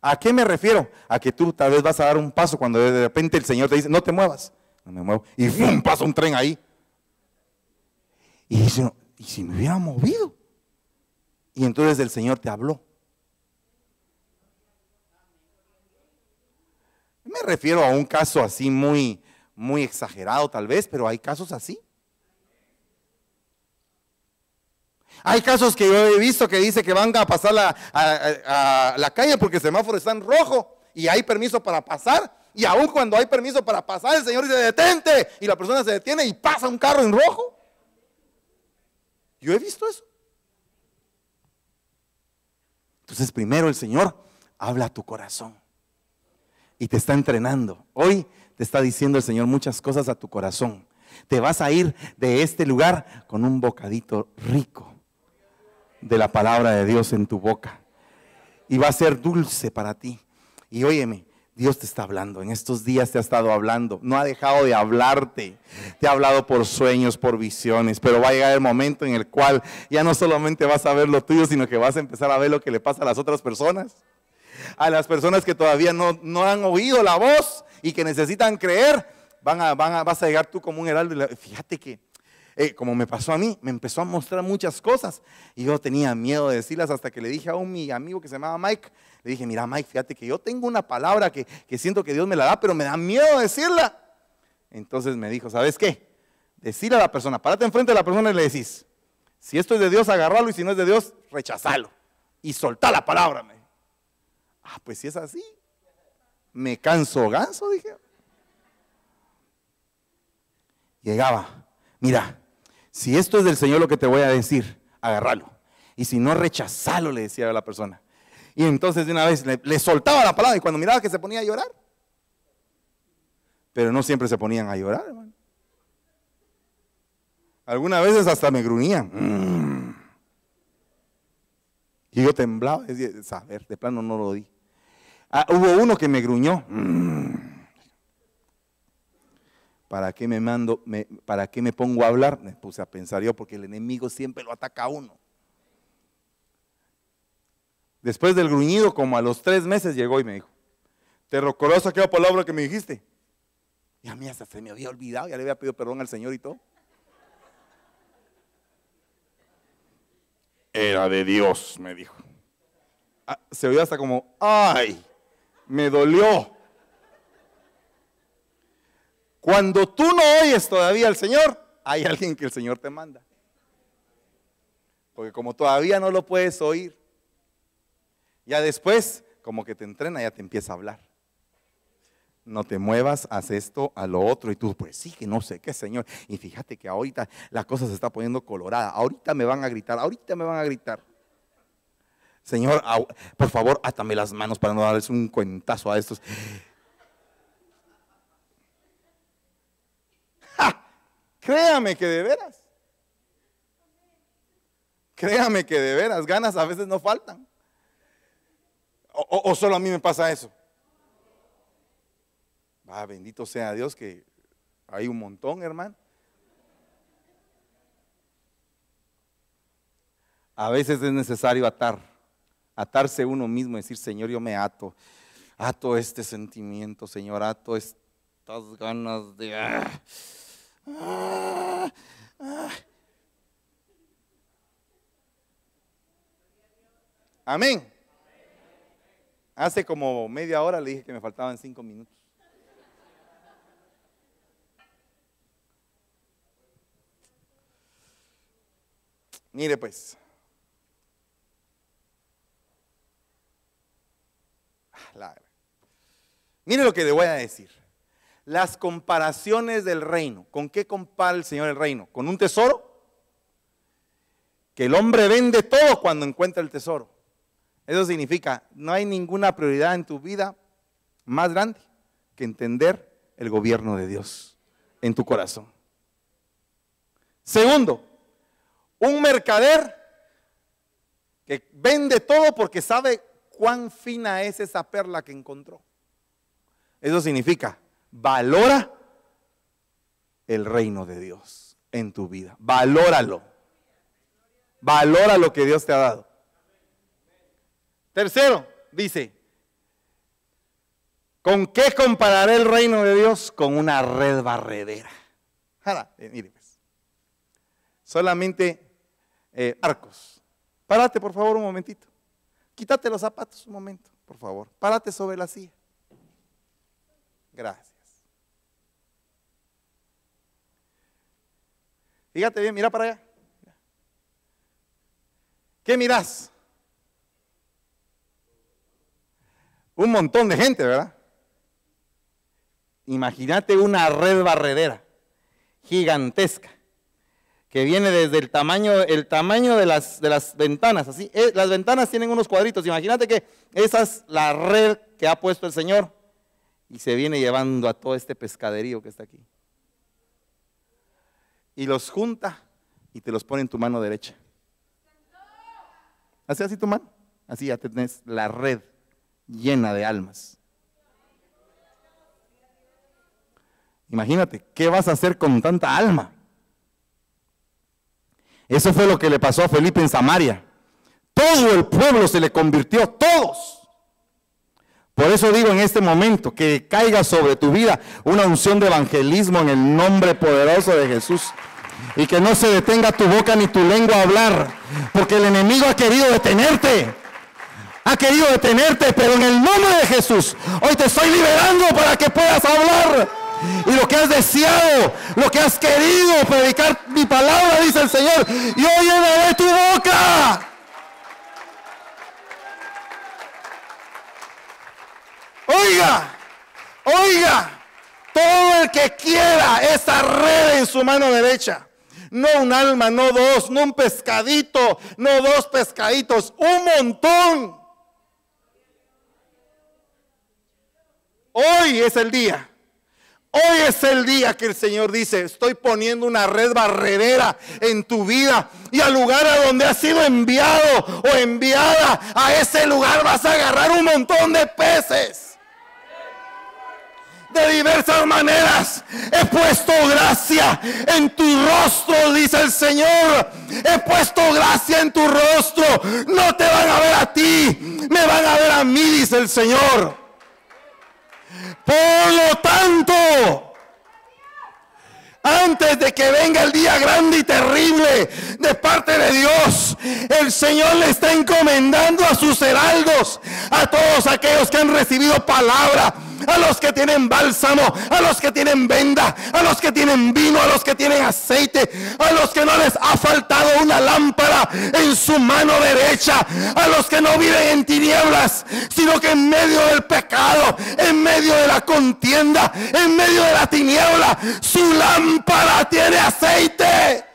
¿A qué me refiero? A que tú tal vez vas a dar un paso cuando de repente el Señor te dice, no te muevas. No me muevo. Y ¡fum! pasa un tren ahí. Y dice, ¿y si me hubiera movido? Y entonces el Señor te habló. Me refiero a un caso así muy, muy exagerado tal vez, pero hay casos así. Hay casos que yo he visto que dice que van a pasar a, la calle porque el semáforo está en rojo y hay permiso para pasar. Y aún cuando hay permiso para pasar, el Señor dice, detente. Y la persona se detiene y pasa un carro en rojo. Yo he visto eso. Entonces primero el Señor habla a tu corazón y te está entrenando. Hoy te está diciendo el Señor muchas cosas a tu corazón. Te vas a ir de este lugar con un bocadito rico de la palabra de Dios en tu boca. Y va a ser dulce para ti. Y óyeme, Dios te está hablando, en estos días te ha estado hablando, no ha dejado de hablarte, te ha hablado por sueños, por visiones, pero va a llegar el momento en el cual ya no solamente vas a ver lo tuyo, sino que vas a empezar a ver lo que le pasa a las otras personas, a las personas que todavía no, no han oído la voz y que necesitan creer, van a, a, vas a llegar tú como un heraldo fíjate que eh, como me pasó a mí, me empezó a mostrar muchas cosas y yo tenía miedo de decirlas hasta que le dije a un mi amigo que se llamaba Mike, le dije, mira Mike, fíjate que yo tengo una palabra que, siento que Dios me la da, pero me da miedo decirla. Entonces me dijo, ¿sabes qué? Decirle a la persona, párate enfrente de la persona y le decís, si esto es de Dios, agarralo y si no es de Dios, rechazalo y soltá la palabra. Me. Ah, pues si es así, me canso ganso, dije. Llegaba, mira, si esto es del Señor lo que te voy a decir, agárralo. Y si no, rechazalo, le decía a la persona. Y entonces de una vez le, soltaba la palabra y cuando miraba que se ponía a llorar. Pero no siempre se ponían a llorar, hermano. Algunas veces hasta me gruñían. Mm. Y yo temblaba, saber, de plano no lo di. Ah, hubo uno que me gruñó. Mm. ¿Para qué me mando, me, para qué me pongo a hablar? Me puse a pensar yo, porque el enemigo siempre lo ataca a uno. Después del gruñido, como a los tres meses, llegó y me dijo, ¿te recordás aquella palabra que me dijiste? Y a mí hasta se me había olvidado, ya le había pedido perdón al Señor y todo. Era de Dios, me dijo. Ah, se oyó hasta como, ay, me dolió. Cuando tú no oyes todavía al Señor, hay alguien que el Señor te manda. Porque como todavía no lo puedes oír, ya después como que te entrena, ya te empieza a hablar. No te muevas, haz esto, a lo otro. Y tú, pues sí, que no sé qué, Señor. Y fíjate que ahorita la cosa se está poniendo colorada. Ahorita me van a gritar, ahorita me van a gritar. Señor, por favor, átame las manos para no darles un cuentazo a estos. Créame que de veras. Créame que de veras, ganas a veces no faltan. O, solo a mí me pasa eso. Ah, bendito sea Dios que hay un montón, hermano. A veces es necesario atar, atarse uno mismo, decir, Señor, yo me ato, ato este sentimiento, Señor, ato estas ganas de... Ah, Amén. Hace como media hora le dije que me faltaban cinco minutos. Mire pues. Ah, Mire lo que le voy a decir las comparaciones del reino. ¿Con qué compara el Señor el reino? ¿Con un tesoro? Que el hombre vende todo cuando encuentra el tesoro. Eso significa, no hay ninguna prioridad en tu vida más grande que entender el gobierno de Dios en tu corazón. Segundo, un mercader que vende todo porque sabe cuán fina es esa perla que encontró. Eso significa, valora el reino de Dios en tu vida. Valóralo. Valora lo que Dios te ha dado. Tercero, dice, ¿con qué compararé el reino de Dios? Con una red barredera. Eh, pues, solamente eh, arcos. Párate, por favor, un momentito. Quítate los zapatos un momento, por favor. Párate sobre la silla. Gracias. Fíjate bien, mira para allá. ¿Qué mirás? Un montón de gente, ¿verdad? Imagínate una red barredera gigantesca que viene desde el tamaño, el tamaño de, las, de las ventanas. Así, eh, las ventanas tienen unos cuadritos. Imagínate que esa es la red que ha puesto el Señor y se viene llevando a todo este pescaderío que está aquí y los junta y te los pone en tu mano derecha. Así, así tu mano, así ya tenés la red llena de almas. Imagínate, ¿qué vas a hacer con tanta alma? Eso fue lo que le pasó a Felipe en Samaria. Todo el pueblo se le convirtió, todos. Por eso digo en este momento que caiga sobre tu vida una unción de evangelismo en el nombre poderoso de Jesús y que no se detenga tu boca ni tu lengua a hablar, porque el enemigo ha querido detenerte. Ha querido detenerte, pero en el nombre de Jesús, hoy te estoy liberando para que puedas hablar. Y lo que has deseado, lo que has querido predicar mi palabra, dice el Señor, Y en de tu boca. Oiga, oiga, todo el que quiera esa red en su mano derecha no un alma, no dos, no un pescadito, no dos pescaditos, un montón. Hoy es el día. Hoy es el día que el Señor dice, estoy poniendo una red barredera en tu vida y al lugar a donde has sido enviado o enviada, a ese lugar vas a agarrar un montón de peces de diversas maneras. He puesto gracia en tu rostro, dice el Señor. He puesto gracia en tu rostro. No te van a ver a ti, me van a ver a mí, dice el Señor. Por lo tanto, antes de que venga el día grande y terrible de parte de Dios, el Señor le está encomendando a sus heraldos, a todos aquellos que han recibido palabra a los que tienen bálsamo, a los que tienen venda, a los que tienen vino, a los que tienen aceite, a los que no les ha faltado una lámpara en su mano derecha, a los que no viven en tinieblas, sino que en medio del pecado, en medio de la contienda, en medio de la tiniebla, su lámpara tiene aceite.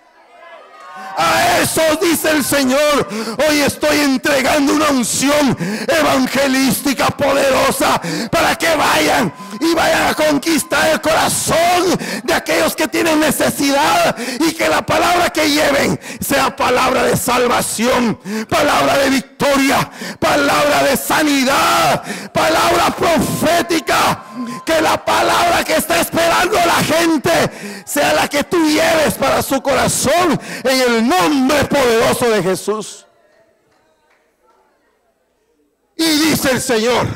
A eso dice el Señor, hoy estoy entregando una unción evangelística poderosa para que vayan y vayan a conquistar el corazón de aquellos que tienen necesidad y que la palabra que lleven sea palabra de salvación, palabra de victoria, palabra de sanidad, palabra profética. Que la palabra que está esperando la gente sea la que tú lleves para su corazón en el nombre poderoso de Jesús. Y dice el Señor,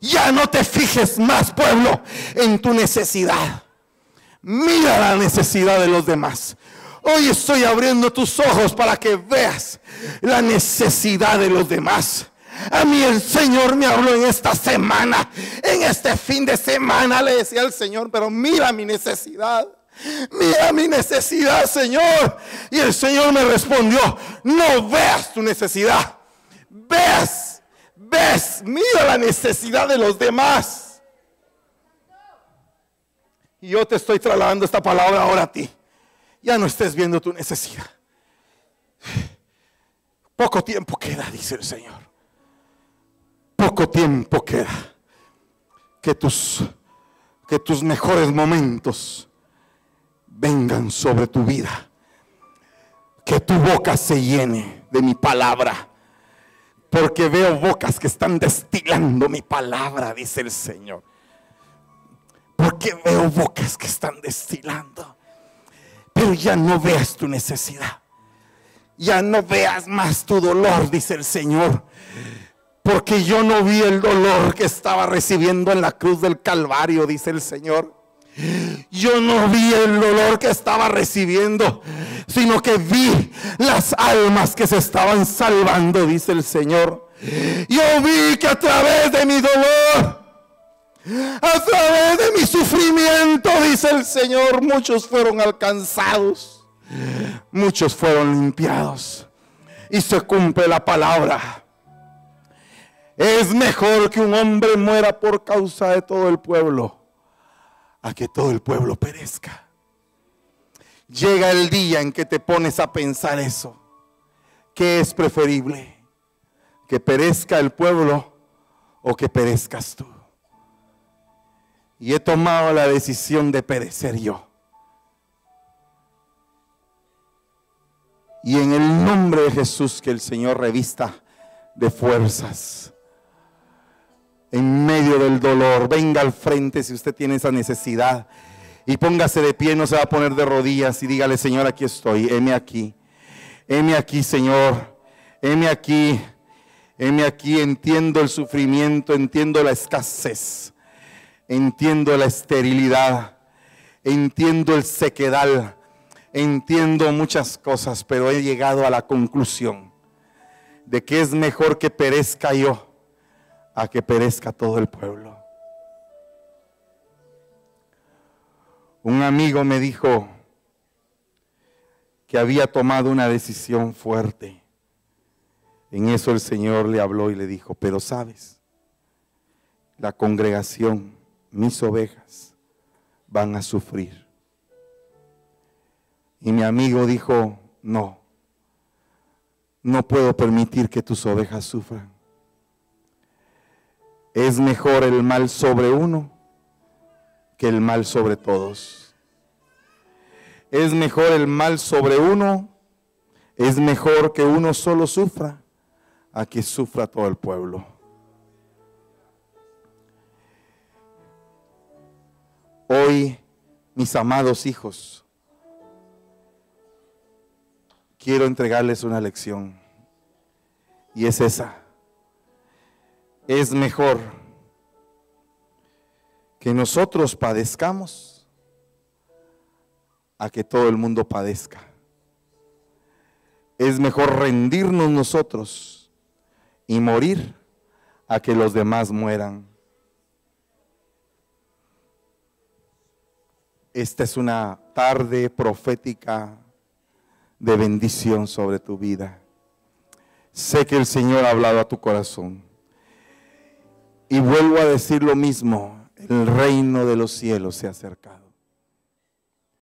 ya no te fijes más, pueblo, en tu necesidad. Mira la necesidad de los demás. Hoy estoy abriendo tus ojos para que veas la necesidad de los demás. A mí el Señor me habló en esta semana, en este fin de semana, le decía al Señor, pero mira mi necesidad. Mira mi necesidad, Señor. Y el Señor me respondió, no veas tu necesidad. Ves, ves, mira la necesidad de los demás. Y yo te estoy trasladando esta palabra ahora a ti. Ya no estés viendo tu necesidad. Poco tiempo queda, dice el Señor. Poco tiempo queda. Que tus, que tus mejores momentos vengan sobre tu vida. Que tu boca se llene de mi palabra. Porque veo bocas que están destilando mi palabra, dice el Señor. Porque veo bocas que están destilando. Pero ya no veas tu necesidad. Ya no veas más tu dolor, dice el Señor. Porque yo no vi el dolor que estaba recibiendo en la cruz del Calvario, dice el Señor. Yo no vi el dolor que estaba recibiendo, sino que vi las almas que se estaban salvando, dice el Señor. Yo vi que a través de mi dolor, a través de mi sufrimiento, dice el Señor, muchos fueron alcanzados, muchos fueron limpiados. Y se cumple la palabra. Es mejor que un hombre muera por causa de todo el pueblo a que todo el pueblo perezca. Llega el día en que te pones a pensar eso. ¿Qué es preferible? ¿Que perezca el pueblo o que perezcas tú? Y he tomado la decisión de perecer yo. Y en el nombre de Jesús que el Señor revista de fuerzas en medio del dolor. Venga al frente si usted tiene esa necesidad. Y póngase de pie, no se va a poner de rodillas y dígale, Señor, aquí estoy, heme aquí. Heme aquí, Señor. Heme aquí. Heme aquí, entiendo el sufrimiento, entiendo la escasez, entiendo la esterilidad, entiendo el sequedal, entiendo muchas cosas, pero he llegado a la conclusión de que es mejor que perezca yo a que perezca todo el pueblo. Un amigo me dijo que había tomado una decisión fuerte. En eso el Señor le habló y le dijo, pero sabes, la congregación, mis ovejas, van a sufrir. Y mi amigo dijo, no, no puedo permitir que tus ovejas sufran. Es mejor el mal sobre uno que el mal sobre todos. Es mejor el mal sobre uno, es mejor que uno solo sufra a que sufra todo el pueblo. Hoy, mis amados hijos, quiero entregarles una lección y es esa es mejor que nosotros padezcamos a que todo el mundo padezca. Es mejor rendirnos nosotros y morir a que los demás mueran. Esta es una tarde profética de bendición sobre tu vida. Sé que el Señor ha hablado a tu corazón. Y vuelvo a decir lo mismo, el reino de los cielos se ha acercado.